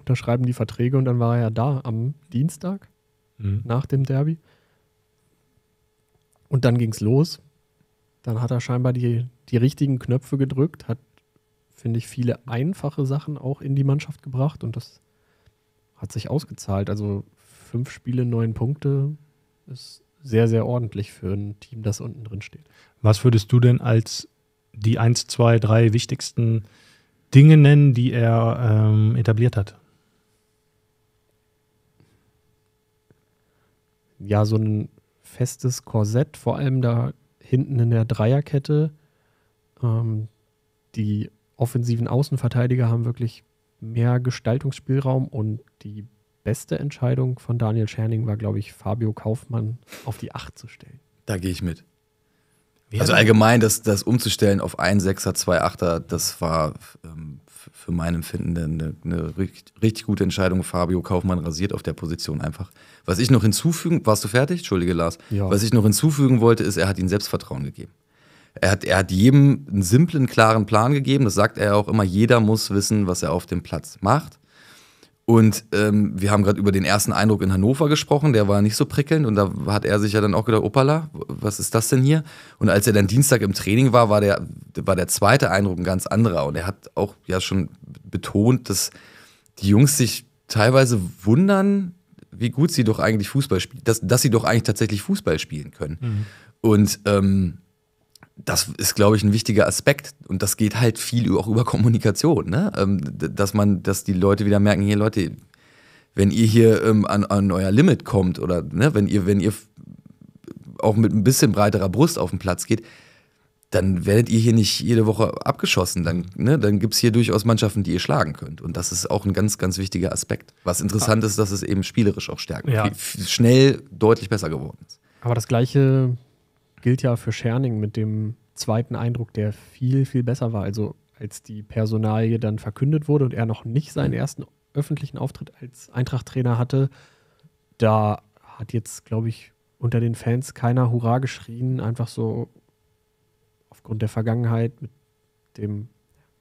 unterschreiben die Verträge und dann war er ja da am Dienstag mhm. nach dem Derby. Und dann ging's los. Dann hat er scheinbar die, die richtigen Knöpfe gedrückt, hat, finde ich, viele einfache Sachen auch in die Mannschaft gebracht und das hat sich ausgezahlt. Also fünf Spiele, neun Punkte ist sehr, sehr ordentlich für ein Team, das unten drin steht. Was würdest du denn als die eins, zwei, drei wichtigsten Dinge nennen, die er ähm, etabliert hat? Ja, so ein festes Korsett, vor allem da hinten in der Dreierkette. Ähm, die offensiven Außenverteidiger haben wirklich mehr Gestaltungsspielraum und die beste Entscheidung von Daniel Scherning war, glaube ich, Fabio Kaufmann auf die Acht zu stellen. Da gehe ich mit also allgemein, das, das umzustellen auf 1 Sechser, 2 Achter, das war ähm, für mein Empfinden eine, eine, richtig gute Entscheidung. Fabio Kaufmann rasiert auf der Position einfach. Was ich noch hinzufügen, warst du fertig? Entschuldige, Lars. Ja. Was ich noch hinzufügen wollte, ist, er hat ihnen Selbstvertrauen gegeben. Er hat, er hat jedem einen simplen, klaren Plan gegeben. Das sagt er auch immer. Jeder muss wissen, was er auf dem Platz macht. Und ähm, wir haben gerade über den ersten Eindruck in Hannover gesprochen, der war nicht so prickelnd und da hat er sich ja dann auch gedacht, opala, was ist das denn hier? Und als er dann Dienstag im Training war, war der, war der zweite Eindruck ein ganz anderer und er hat auch ja schon betont, dass die Jungs sich teilweise wundern, wie gut sie doch eigentlich Fußball spielen, dass, dass sie doch eigentlich tatsächlich Fußball spielen können. Mhm. Und ähm, das ist, glaube ich, ein wichtiger Aspekt und das geht halt viel auch über Kommunikation, ne? Ähm, dass man, dass die Leute wieder merken, hier Leute, wenn ihr hier ähm, an, an, euer Limit kommt oder ne, wenn ihr, wenn ihr auch mit ein bisschen breiterer Brust auf den Platz geht, dann werdet ihr hier nicht jede Woche abgeschossen. Dann, ne, dann gibt es hier durchaus Mannschaften, die ihr schlagen könnt. Und das ist auch ein ganz, ganz wichtiger Aspekt. Was interessant ah. ist, dass es eben spielerisch auch stärker, ja. schnell deutlich besser geworden ist. Aber das gleiche gilt ja für Scherning mit dem zweiten Eindruck, der viel, viel besser war. Also als die Personalie dann verkündet wurde und er noch nicht seinen ersten öffentlichen Auftritt als Eintracht-Trainer hatte, da hat jetzt, glaube ich, unter den Fans keiner Hurra geschrien, einfach so aufgrund der Vergangenheit mit dem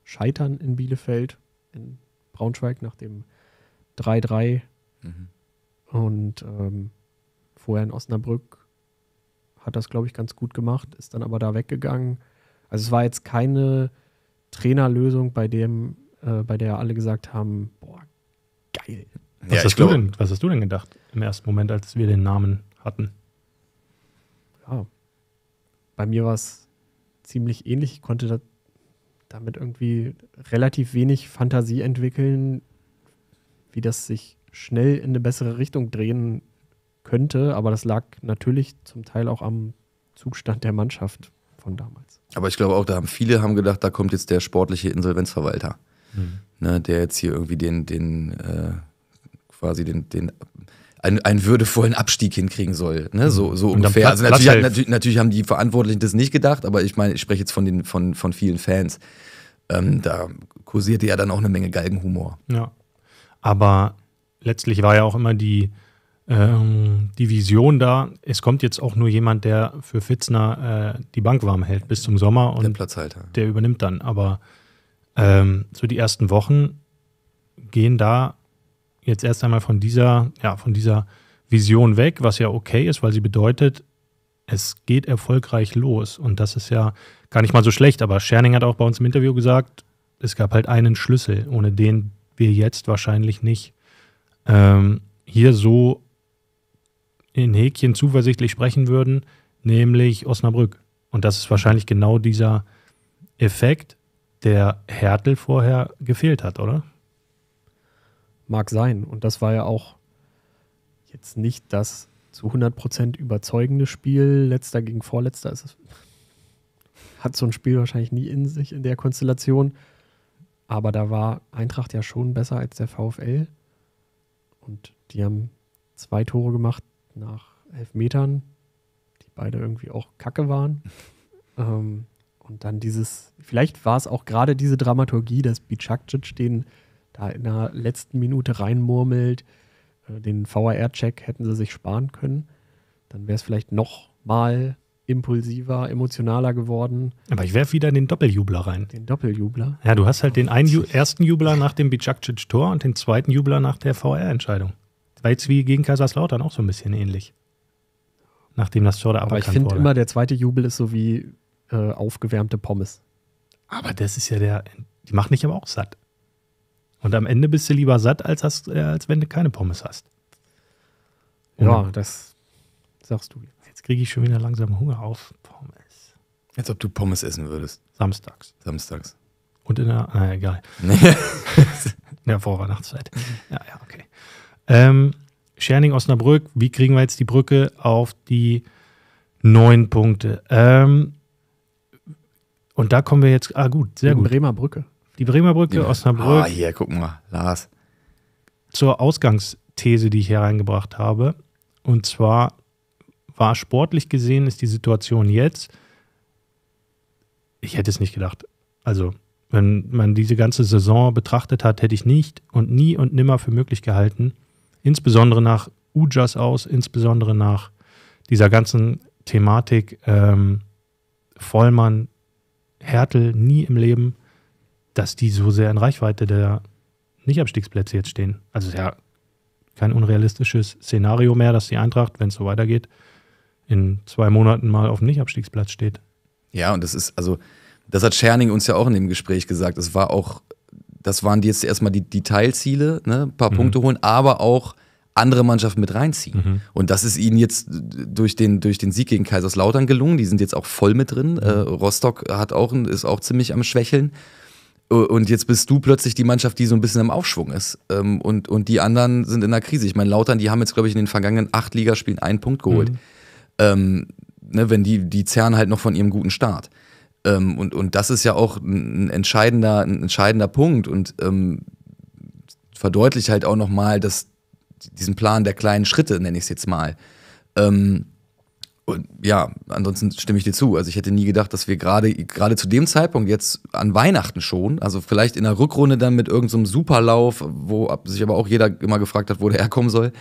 Scheitern in Bielefeld, in Braunschweig nach dem 3-3 mhm. und ähm, vorher in Osnabrück hat das, glaube ich, ganz gut gemacht, ist dann aber da weggegangen. Also es war jetzt keine Trainerlösung, bei dem, äh, bei der alle gesagt haben, boah, geil. Was, ja, hast du denn, was hast du denn gedacht im ersten Moment, als wir den Namen hatten? Ja, bei mir war es ziemlich ähnlich. Ich konnte da, damit irgendwie relativ wenig Fantasie entwickeln, wie das sich schnell in eine bessere Richtung drehen könnte, aber das lag natürlich zum Teil auch am Zustand der Mannschaft von damals. Aber ich glaube auch, da haben viele haben gedacht, da kommt jetzt der sportliche Insolvenzverwalter, mhm. ne, der jetzt hier irgendwie den, den äh, quasi den, den einen, einen würdevollen Abstieg hinkriegen soll. Ne? So, mhm. so ungefähr. also natürlich, natürlich, natürlich, haben die Verantwortlichen das nicht gedacht, aber ich meine, ich spreche jetzt von, den, von, von vielen Fans. Ähm, da kursierte ja dann auch eine Menge Galgenhumor. Ja. Aber letztlich war ja auch immer die, ähm, die Vision da, es kommt jetzt auch nur jemand, der für Fitzner äh, die Bank warm hält bis zum Sommer und der, Platzhalter. der übernimmt dann. Aber ähm, so die ersten Wochen gehen da jetzt erst einmal von dieser, ja, von dieser Vision weg, was ja okay ist, weil sie bedeutet, es geht erfolgreich los. Und das ist ja gar nicht mal so schlecht. Aber Scherning hat auch bei uns im Interview gesagt, es gab halt einen Schlüssel, ohne den wir jetzt wahrscheinlich nicht ähm, hier so in Häkchen zuversichtlich sprechen würden, nämlich Osnabrück. Und das ist wahrscheinlich genau dieser Effekt, der Hertel vorher gefehlt hat, oder? Mag sein. Und das war ja auch jetzt nicht das zu 100% überzeugende Spiel. Letzter gegen Vorletzter ist es. Hat so ein Spiel wahrscheinlich nie in sich in der Konstellation. Aber da war Eintracht ja schon besser als der VfL. Und die haben zwei Tore gemacht, nach Elfmetern, die beide irgendwie auch kacke waren. ähm, und dann dieses, vielleicht war es auch gerade diese Dramaturgie, dass Bicakcic den da in der letzten Minute reinmurmelt. Äh, den vr check hätten sie sich sparen können. Dann wäre es vielleicht noch mal impulsiver, emotionaler geworden. Aber ich werfe wieder den Doppeljubler rein. Den Doppeljubler? Ja, du hast halt den einen, ersten Jubler nach dem Bicakcic-Tor und den zweiten Jubler nach der VR-Entscheidung war jetzt wie gegen Kaiserslautern auch so ein bisschen ähnlich. Nachdem das Tor da Aber ich finde immer, der zweite Jubel ist so wie äh, aufgewärmte Pommes. Aber das ist ja der, die macht nicht aber auch satt. Und am Ende bist du lieber satt, als, hast, äh, als wenn du keine Pommes hast. Und ja, das sagst du jetzt. Jetzt kriege ich schon wieder langsam Hunger auf Pommes. Als ob du Pommes essen würdest. Samstags. Samstags. Und in der, na egal. in der Vorweihnachtszeit. Ja, ja, okay. Ähm, Scherning Osnabrück, wie kriegen wir jetzt die Brücke auf die neun Punkte? Ähm, und da kommen wir jetzt, ah gut, sehr die gut. Bremer Brücke. Die Bremer Brücke, ja. Osnabrück. Ah, hier, guck mal, Lars. Zur Ausgangsthese, die ich hier reingebracht habe. Und zwar war sportlich gesehen, ist die Situation jetzt, ich hätte es nicht gedacht. Also, wenn man diese ganze Saison betrachtet hat, hätte ich nicht und nie und nimmer für möglich gehalten, insbesondere nach Ujas aus, insbesondere nach dieser ganzen Thematik ähm, Vollmann, Hertel nie im Leben, dass die so sehr in Reichweite der Nichtabstiegsplätze jetzt stehen. Also ist es ja kein unrealistisches Szenario mehr, dass die Eintracht, wenn es so weitergeht, in zwei Monaten mal auf dem Nichtabstiegsplatz steht. Ja, und das ist, also, das hat Scherning uns ja auch in dem Gespräch gesagt. Es war auch das waren jetzt erstmal die, die Teilziele, ne? ein paar mhm. Punkte holen, aber auch andere Mannschaften mit reinziehen. Mhm. Und das ist ihnen jetzt durch den, durch den Sieg gegen Kaiserslautern gelungen. Die sind jetzt auch voll mit drin. Mhm. Äh, Rostock hat auch, ist auch ziemlich am Schwächeln. Äh, und jetzt bist du plötzlich die Mannschaft, die so ein bisschen im Aufschwung ist. Ähm, und, und die anderen sind in der Krise. Ich meine, Lautern, die haben jetzt, glaube ich, in den vergangenen acht Ligaspielen einen Punkt geholt. Mhm. Ähm, ne, wenn die, die zerren halt noch von ihrem guten Start. Ähm, und, und das ist ja auch ein entscheidender, ein entscheidender Punkt und ähm, verdeutlicht halt auch nochmal diesen Plan der kleinen Schritte, nenne ich es jetzt mal. Ähm, und ja, ansonsten stimme ich dir zu. Also ich hätte nie gedacht, dass wir gerade gerade zu dem Zeitpunkt jetzt an Weihnachten schon, also vielleicht in der Rückrunde dann mit irgendeinem so Superlauf, wo sich aber auch jeder immer gefragt hat, wo der herkommen soll,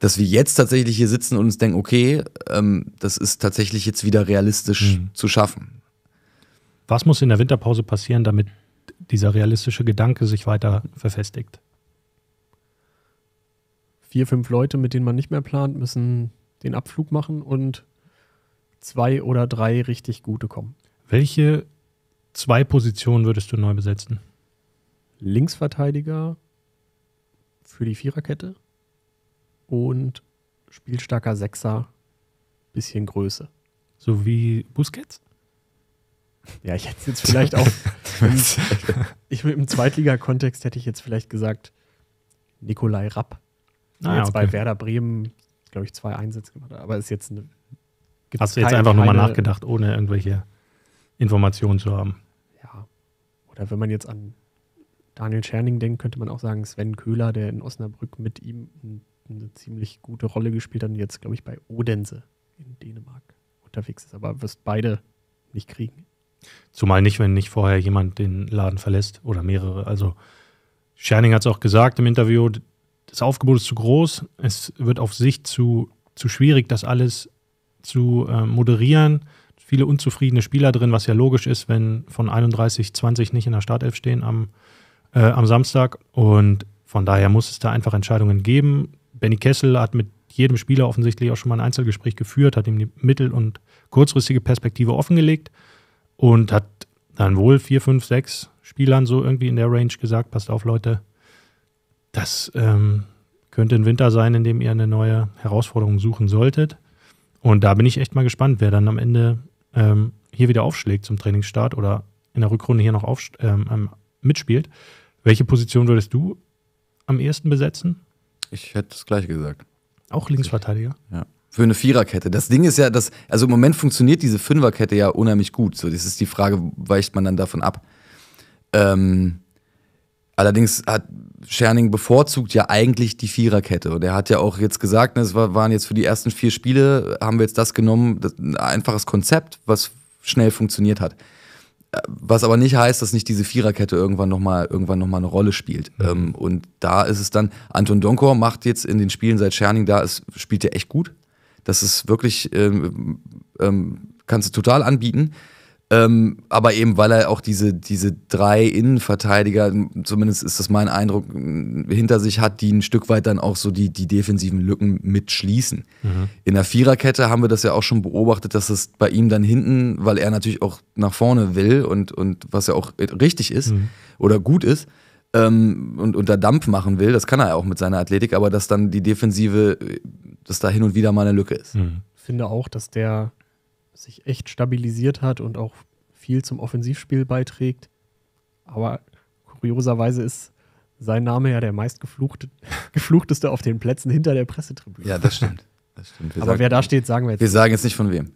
dass wir jetzt tatsächlich hier sitzen und uns denken, okay, ähm, das ist tatsächlich jetzt wieder realistisch mhm. zu schaffen. Was muss in der Winterpause passieren, damit dieser realistische Gedanke sich weiter verfestigt? Vier, fünf Leute, mit denen man nicht mehr plant, müssen den Abflug machen und zwei oder drei richtig gute kommen. Welche zwei Positionen würdest du neu besetzen? Linksverteidiger für die Viererkette und spielstarker Sechser, bisschen Größe. So wie Busquets? Ja, ich hätte es jetzt vielleicht auch. ich, Im Zweitliga-Kontext hätte ich jetzt vielleicht gesagt, Nikolai Rapp. Ah, jetzt okay. bei Werder Bremen, glaube ich, zwei Einsätze gemacht. Aber ist jetzt eine. Hast du jetzt einfach nochmal nachgedacht, ohne irgendwelche Informationen zu haben? Ja. Oder wenn man jetzt an Daniel Scherning denkt, könnte man auch sagen, Sven Köhler, der in Osnabrück mit ihm eine ziemlich gute Rolle gespielt hat und jetzt, glaube ich, bei Odense in Dänemark unterwegs ist. Aber wirst beide nicht kriegen. Zumal nicht, wenn nicht vorher jemand den Laden verlässt oder mehrere. Also Scherning hat es auch gesagt im Interview, das Aufgebot ist zu groß, es wird auf sich zu, zu schwierig, das alles zu äh, moderieren. Viele unzufriedene Spieler drin, was ja logisch ist, wenn von 31, 20 nicht in der Startelf stehen am, äh, am Samstag. Und von daher muss es da einfach Entscheidungen geben. Benny Kessel hat mit jedem Spieler offensichtlich auch schon mal ein Einzelgespräch geführt, hat ihm die mittel- und kurzfristige Perspektive offengelegt und hat dann wohl vier, fünf, sechs Spielern so irgendwie in der Range gesagt, passt auf Leute, das ähm, könnte ein Winter sein, in dem ihr eine neue Herausforderung suchen solltet. Und da bin ich echt mal gespannt, wer dann am Ende ähm, hier wieder aufschlägt zum Trainingsstart oder in der Rückrunde hier noch auf, ähm, ähm, mitspielt. Welche Position würdest du am ehesten besetzen? Ich hätte das gleiche gesagt. Auch Linksverteidiger? Ja für eine Viererkette. Das Ding ist ja, dass, also im Moment funktioniert diese Fünferkette ja unheimlich gut. So, das ist die Frage, weicht man dann davon ab? Ähm, allerdings hat Scherning bevorzugt ja eigentlich die Viererkette. Und er hat ja auch jetzt gesagt, ne, waren jetzt für die ersten vier Spiele, haben wir jetzt das genommen, das, ein einfaches Konzept, was schnell funktioniert hat. Was aber nicht heißt, dass nicht diese Viererkette irgendwann nochmal irgendwann noch eine Rolle spielt. Mhm. Ähm, und da ist es dann, Anton Donkor macht jetzt in den Spielen seit Scherning da, es spielt er echt gut. Das ist wirklich, ähm, ähm, kannst du total anbieten. Ähm, aber eben, weil er auch diese, diese drei Innenverteidiger, zumindest ist das mein Eindruck, hinter sich hat, die ein Stück weit dann auch so die, die defensiven Lücken mitschließen. Mhm. In der Viererkette haben wir das ja auch schon beobachtet, dass es bei ihm dann hinten, weil er natürlich auch nach vorne will und, und was ja auch richtig ist mhm. oder gut ist, ähm, und unter Dampf machen will, das kann er ja auch mit seiner Athletik, aber dass dann die Defensive, äh, dass da hin und wieder mal eine Lücke ist. Mhm. Ich finde auch, dass der sich echt stabilisiert hat und auch viel zum Offensivspiel beiträgt. Aber kurioserweise ist sein Name ja der meistgefluchteste auf den Plätzen hinter der Pressetribüne. Ja, das stimmt. Das stimmt. Aber sagen, wer da steht, sagen wir jetzt. Wir nicht. sagen jetzt nicht von wem.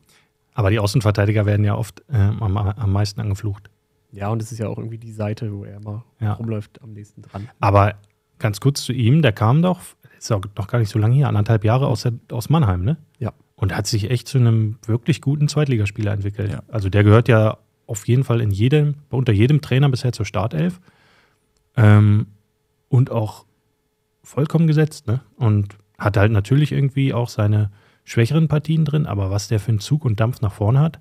Aber die Außenverteidiger werden ja oft äh, am, am meisten angeflucht. Ja, und es ist ja auch irgendwie die Seite, wo er immer ja. rumläuft, am nächsten dran. Aber ganz kurz zu ihm, der kam doch, ist auch noch gar nicht so lange hier, anderthalb Jahre aus, der, aus Mannheim, ne? Ja. Und hat sich echt zu einem wirklich guten Zweitligaspieler entwickelt. Ja. Also der gehört ja auf jeden Fall in jedem, unter jedem Trainer bisher zur Startelf. Ähm, und auch vollkommen gesetzt, ne? Und hat halt natürlich irgendwie auch seine schwächeren Partien drin, aber was der für einen Zug und Dampf nach vorne hat,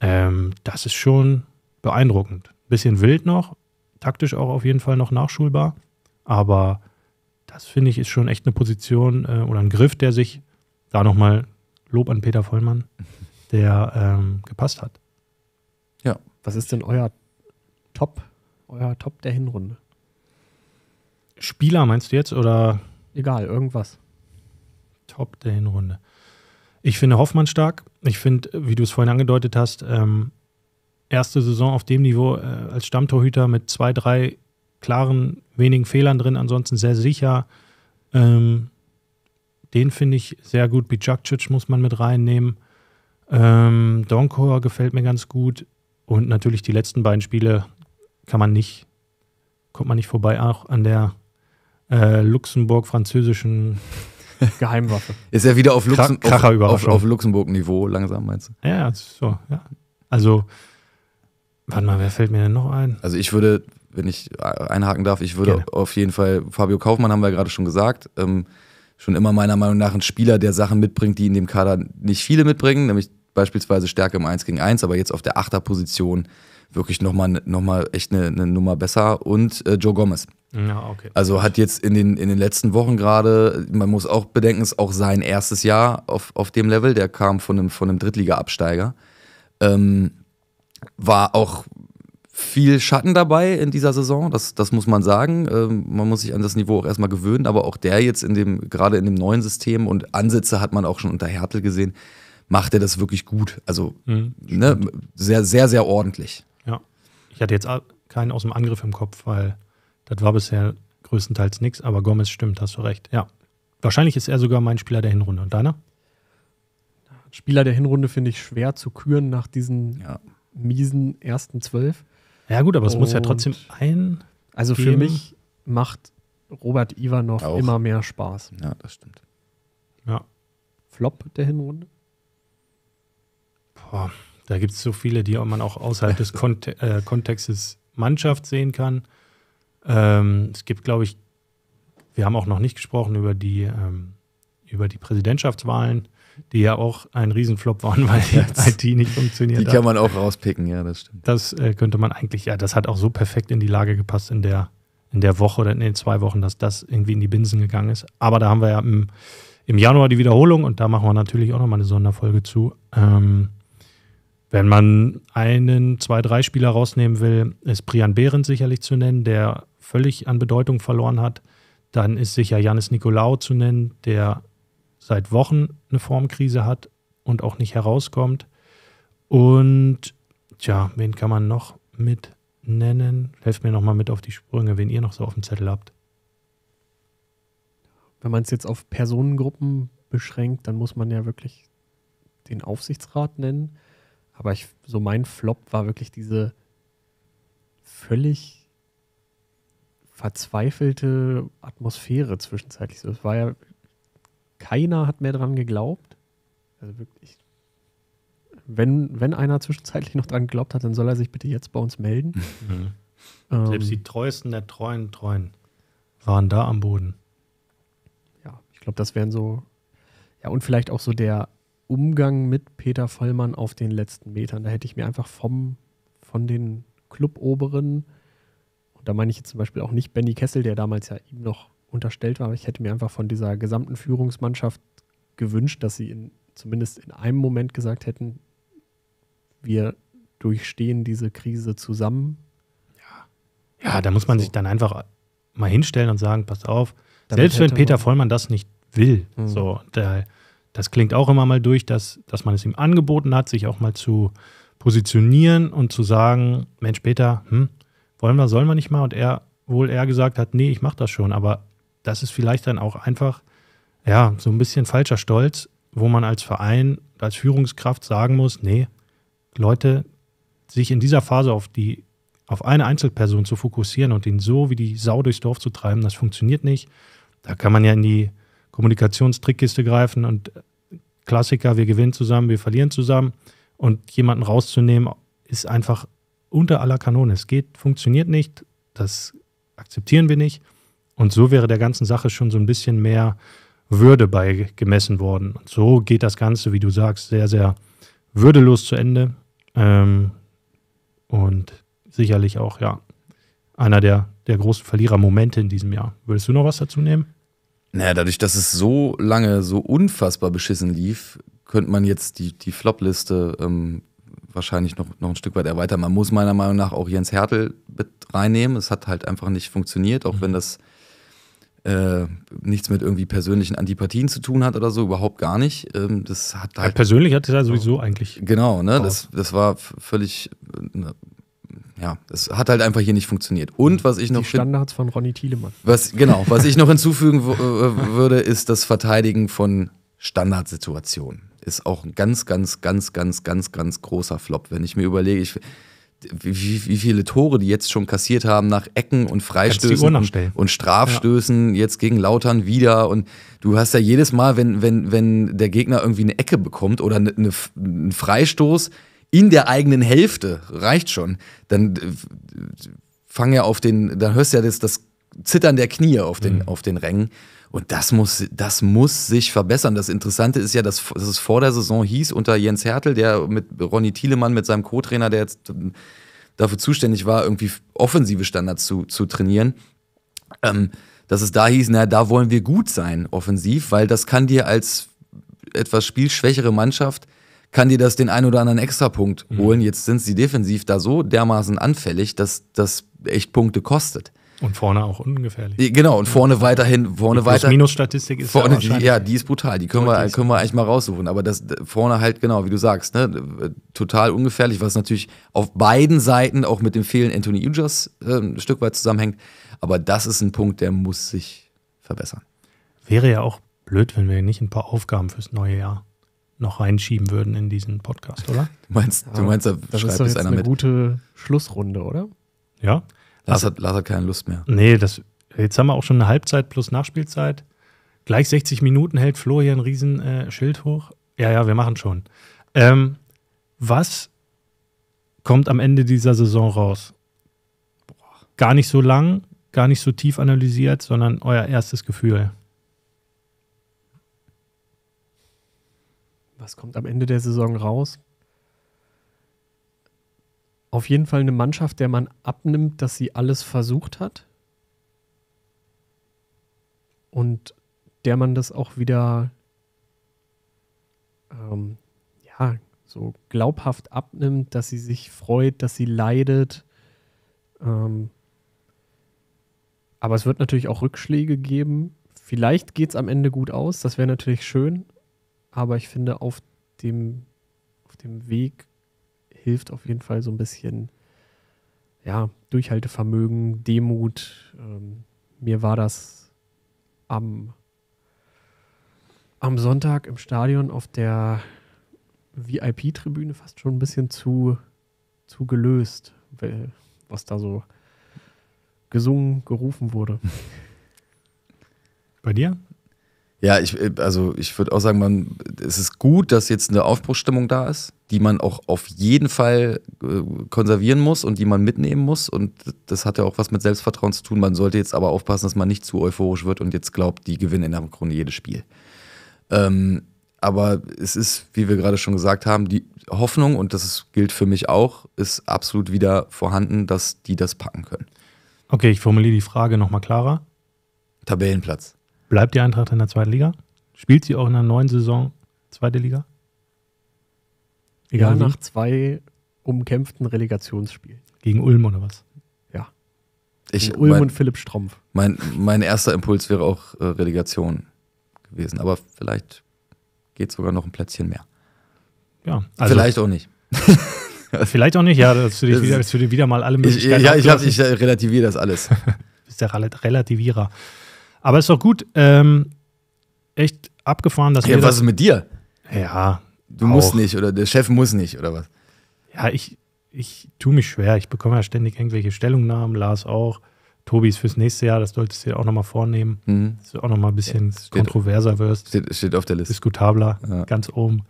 ähm, das ist schon beeindruckend. Bisschen wild noch, taktisch auch auf jeden Fall noch nachschulbar, aber das finde ich ist schon echt eine Position äh, oder ein Griff, der sich da nochmal Lob an Peter Vollmann, der ähm, gepasst hat. Ja. Was ist denn euer Top, euer Top der Hinrunde? Spieler meinst du jetzt oder? Egal, irgendwas. Top der Hinrunde. Ich finde Hoffmann stark. Ich finde, wie du es vorhin angedeutet hast, ähm, erste Saison auf dem Niveau äh, als Stammtorhüter mit zwei, drei klaren, wenigen Fehlern drin, ansonsten sehr sicher. Ähm, den finde ich sehr gut. Bijakcic muss man mit reinnehmen. Ähm, Donkor gefällt mir ganz gut. Und natürlich die letzten beiden Spiele kann man nicht, kommt man nicht vorbei, auch an der äh, Luxemburg-französischen Geheimwaffe. Ist ja wieder auf, Luxem auf, auf, auf Luxemburg-Niveau langsam, meinst du? Ja, so, ja. Also Warte mal, wer fällt mir denn noch ein? Also ich würde, wenn ich einhaken darf, ich würde Gerne. auf jeden Fall, Fabio Kaufmann haben wir ja gerade schon gesagt, ähm, schon immer meiner Meinung nach ein Spieler, der Sachen mitbringt, die in dem Kader nicht viele mitbringen, nämlich beispielsweise Stärke im 1 gegen 1, aber jetzt auf der Achterposition wirklich nochmal noch mal echt eine, eine Nummer besser und äh, Joe Gomez. Ja, okay. Also hat jetzt in den, in den letzten Wochen gerade, man muss auch bedenken, ist auch sein erstes Jahr auf, auf dem Level, der kam von einem, von einem Drittliga-Absteiger. Ähm, war auch viel Schatten dabei in dieser Saison, das, das muss man sagen. Ähm, man muss sich an das Niveau auch erstmal gewöhnen, aber auch der jetzt in dem, gerade in dem neuen System und Ansätze hat man auch schon unter Hertel gesehen, macht er das wirklich gut. Also mhm, ne, sehr, sehr, sehr ordentlich. Ja. Ich hatte jetzt keinen aus dem Angriff im Kopf, weil das war bisher größtenteils nichts, aber Gomez stimmt, hast du recht. Ja. Wahrscheinlich ist er sogar mein Spieler der Hinrunde. Und deiner? Spieler der Hinrunde finde ich schwer zu küren nach diesen ja miesen ersten zwölf. Ja, gut, aber es Und muss ja trotzdem ein. Also für mich macht Robert Ivanov auch. immer mehr Spaß. Ja, das stimmt. Ja. Flop der Hinrunde? Boah, da gibt es so viele, die man auch außerhalb des Konte äh, Kontextes Mannschaft sehen kann. Ähm, es gibt, glaube ich, wir haben auch noch nicht gesprochen über die, ähm, über die Präsidentschaftswahlen die ja auch ein Riesenflop waren, weil die IT nicht funktioniert die hat. Die kann man auch rauspicken, ja, das stimmt. Das äh, könnte man eigentlich, ja, das hat auch so perfekt in die Lage gepasst in der, in der Woche oder in den zwei Wochen, dass das irgendwie in die Binsen gegangen ist. Aber da haben wir ja im, im Januar die Wiederholung und da machen wir natürlich auch nochmal eine Sonderfolge zu. Ähm, wenn man einen, zwei, drei Spieler rausnehmen will, ist Brian Behrens sicherlich zu nennen, der völlig an Bedeutung verloren hat. Dann ist sicher Janis Nikolaou zu nennen, der seit Wochen eine Formkrise hat und auch nicht herauskommt. Und tja, wen kann man noch mit nennen? Helft mir nochmal mit auf die Sprünge, wen ihr noch so auf dem Zettel habt. Wenn man es jetzt auf Personengruppen beschränkt, dann muss man ja wirklich den Aufsichtsrat nennen. Aber ich, so mein Flop war wirklich diese völlig verzweifelte Atmosphäre zwischenzeitlich. Es war ja keiner hat mehr dran geglaubt. Also wirklich. Wenn, wenn einer zwischenzeitlich noch dran geglaubt hat, dann soll er sich bitte jetzt bei uns melden. Mhm. Ähm, Selbst die treuesten der treuen Treuen waren da am Boden. Ja, ich glaube, das wären so. Ja, und vielleicht auch so der Umgang mit Peter Vollmann auf den letzten Metern. Da hätte ich mir einfach vom, von den Cluboberen, und da meine ich jetzt zum Beispiel auch nicht Benny Kessel, der damals ja ihm noch unterstellt war, ich hätte mir einfach von dieser gesamten Führungsmannschaft gewünscht, dass sie in, zumindest in einem Moment gesagt hätten, wir durchstehen diese Krise zusammen. Ja, ja da muss man so. sich dann einfach mal hinstellen und sagen, passt auf, Damit selbst wenn Peter Vollmann das nicht will, mhm. so, der, das klingt auch immer mal durch, dass, dass man es ihm angeboten hat, sich auch mal zu positionieren und zu sagen, Mensch, Peter, hm, wollen wir, sollen wir nicht mal? Und er wohl eher gesagt hat, nee, ich mach das schon, aber das ist vielleicht dann auch einfach, ja, so ein bisschen falscher Stolz, wo man als Verein, als Führungskraft sagen muss, nee, Leute, sich in dieser Phase auf die, auf eine Einzelperson zu fokussieren und ihn so wie die Sau durchs Dorf zu treiben, das funktioniert nicht. Da kann man ja in die Kommunikationstrickkiste greifen und äh, Klassiker, wir gewinnen zusammen, wir verlieren zusammen und jemanden rauszunehmen, ist einfach unter aller Kanone. Es geht, funktioniert nicht, das akzeptieren wir nicht und so wäre der ganzen Sache schon so ein bisschen mehr Würde beigemessen worden. Und so geht das Ganze, wie du sagst, sehr, sehr würdelos zu Ende. Ähm, und sicherlich auch, ja, einer der, der großen Verlierermomente in diesem Jahr. Würdest du noch was dazu nehmen? Naja, dadurch, dass es so lange so unfassbar beschissen lief, könnte man jetzt die, die Flop-Liste ähm, wahrscheinlich noch, noch ein Stück weit erweitern. Man muss meiner Meinung nach auch Jens Hertel mit reinnehmen. Es hat halt einfach nicht funktioniert, auch mhm. wenn das äh, nichts mit irgendwie persönlichen Antipathien zu tun hat oder so, überhaupt gar nicht. Ähm, das hat halt ja, persönlich hatte er sowieso so, eigentlich. Genau, ne? Das, das war völlig. Ne, ja, es hat halt einfach hier nicht funktioniert. Und was ich noch. Die Standards von Ronny Thielemann. Was, genau, was ich noch hinzufügen äh, würde, ist das Verteidigen von Standardsituationen. Ist auch ein ganz, ganz, ganz, ganz, ganz großer Flop. Wenn ich mir überlege, ich, wie, wie, viele Tore die jetzt schon kassiert haben nach Ecken und Freistößen und, Strafstößen, ja. jetzt gegen Lautern wieder. Und du hast ja jedes Mal, wenn, wenn, wenn der Gegner irgendwie eine Ecke bekommt oder eine, eine, einen Freistoß in der eigenen Hälfte, reicht schon, dann äh, fang ja auf den, dann hörst du ja das, das Zittern der Knie auf den, mhm. auf den Rängen. Und das muss, das muss sich verbessern. Das Interessante ist ja, dass, dass es vor der Saison hieß, unter Jens Hertel, der mit Ronny Thielemann, mit seinem Co-Trainer, der jetzt dafür zuständig war, irgendwie offensive Standards zu, zu trainieren, ähm, dass es da hieß, naja, da wollen wir gut sein, offensiv, weil das kann dir als etwas spielschwächere Mannschaft, kann dir das den ein oder anderen Extrapunkt mhm. holen. Mhm. Jetzt sind sie defensiv da so dermaßen anfällig, dass das echt Punkte kostet. Und vorne auch ungefährlich. Genau, und vorne weiterhin, vorne weiter. Minus-Statistik ist vorne, ja, ja, die ist brutal. Die können wir, können wir eigentlich mal raussuchen. Aber das vorne halt, genau, wie du sagst, ne, total ungefährlich, was natürlich auf beiden Seiten auch mit dem Fehlen Anthony Ujas äh, ein Stück weit zusammenhängt. Aber das ist ein Punkt, der muss sich verbessern. Wäre ja auch blöd, wenn wir nicht ein paar Aufgaben fürs neue Jahr noch reinschieben würden in diesen Podcast, oder? Du meinst, du meinst da ja, schreibt das ist doch jetzt einer eine gute Schlussrunde, oder? Ja. Lars hat, Lars hat keine Lust mehr. Nee, das, jetzt haben wir auch schon eine Halbzeit plus Nachspielzeit. Gleich 60 Minuten hält Flo hier ein Riesenschild äh, hoch. Ja, ja, wir machen schon. Ähm, was kommt am Ende dieser Saison raus? Gar nicht so lang, gar nicht so tief analysiert, sondern euer erstes Gefühl. Was kommt am Ende der Saison raus? auf jeden Fall eine Mannschaft, der man abnimmt, dass sie alles versucht hat. Und der man das auch wieder ähm, ja, so glaubhaft abnimmt, dass sie sich freut, dass sie leidet. Ähm, aber es wird natürlich auch Rückschläge geben. Vielleicht geht es am Ende gut aus, das wäre natürlich schön. Aber ich finde, auf dem, auf dem Weg hilft auf jeden Fall so ein bisschen, ja, Durchhaltevermögen, Demut. Ähm, mir war das am, am Sonntag im Stadion auf der VIP-Tribüne fast schon ein bisschen zu, zu gelöst, was da so gesungen, gerufen wurde. Bei dir? Ja, ich, äh, also ich würde auch sagen, man, es ist gut, dass jetzt eine Aufbruchsstimmung da ist die man auch auf jeden Fall äh, konservieren muss und die man mitnehmen muss. Und das hat ja auch was mit Selbstvertrauen zu tun. Man sollte jetzt aber aufpassen, dass man nicht zu euphorisch wird und jetzt glaubt, die gewinnen in der Grunde jedes Spiel. Ähm, aber es ist, wie wir gerade schon gesagt haben, die Hoffnung, und das gilt für mich auch, ist absolut wieder vorhanden, dass die das packen können. Okay, ich formuliere die Frage nochmal klarer. Tabellenplatz. Bleibt die Eintracht in der zweiten Liga? Spielt sie auch in der neuen Saison zweite Liga? Egal. Ja, nach zwei umkämpften Relegationsspielen. Gegen Ulm oder was? Ja. Ich, Ulm mein, und Philipp Strumpf. Mein, mein erster Impuls wäre auch äh, Relegation gewesen, aber vielleicht geht sogar noch ein Plätzchen mehr. Ja, also vielleicht auch nicht. vielleicht auch nicht, ja, Das würde wieder, dass wieder mal alle Möglichkeiten ich, Ja, ich, hab, ich äh, relativiere das alles. du bist der Relativierer. Aber ist doch gut, ähm, echt abgefahren, dass ja, wir. Was das, ist mit dir? Ja, du auch. musst nicht oder der Chef muss nicht oder was? Ja, ich, ich tue mich schwer. Ich bekomme ja ständig irgendwelche Stellungnahmen, Lars auch. Tobi ist fürs nächste Jahr, das solltest du dir auch nochmal vornehmen. Mhm. Dass du auch nochmal ein bisschen steht, kontroverser wirst. Steht, steht, auf der Liste. Diskutabler, ja. ganz oben.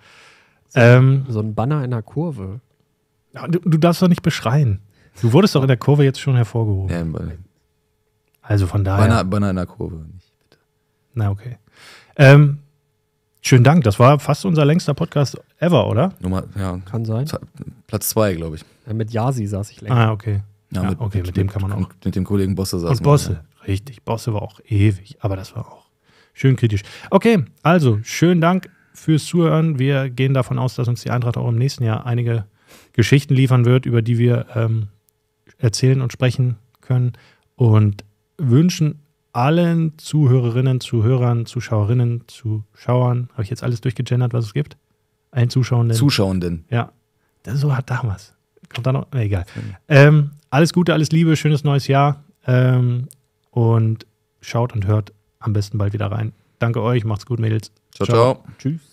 So, ähm, so, ein Banner in der Kurve. Du, du darfst doch nicht beschreien. Du wurdest doch in der Kurve jetzt schon hervorgehoben. Ja, im also von daher. Banner, Banner in der Kurve, nicht bitte. Na, okay. Ähm, Schönen Dank. Das war fast unser längster Podcast ever, oder? Nummer, ja. Kann sein. Platz zwei, glaube ich. Ja, mit Yasi saß ich länger. Ah, okay. Ja, ja mit, okay, mit, mit, dem kann man auch. Mit dem Kollegen Bosse saß Und Bosse, man, ja. richtig. Bosse war auch ewig, aber das war auch schön kritisch. Okay, also schönen Dank fürs Zuhören. Wir gehen davon aus, dass uns die Eintracht auch im nächsten Jahr einige Geschichten liefern wird, über die wir ähm, erzählen und sprechen können. Und wünschen allen Zuhörerinnen, Zuhörern, Zuschauerinnen, Zuschauern, habe ich jetzt alles durchgegendert, was es gibt? Allen Zuschauenden. Zuschauenden. Ja. Das ist so hart damals. Kommt da noch? Nee, egal. Ähm, alles Gute, alles Liebe, schönes neues Jahr. Ähm, und schaut und hört am besten bald wieder rein. Danke euch, macht's gut, Mädels. ciao. ciao. ciao. Tschüss.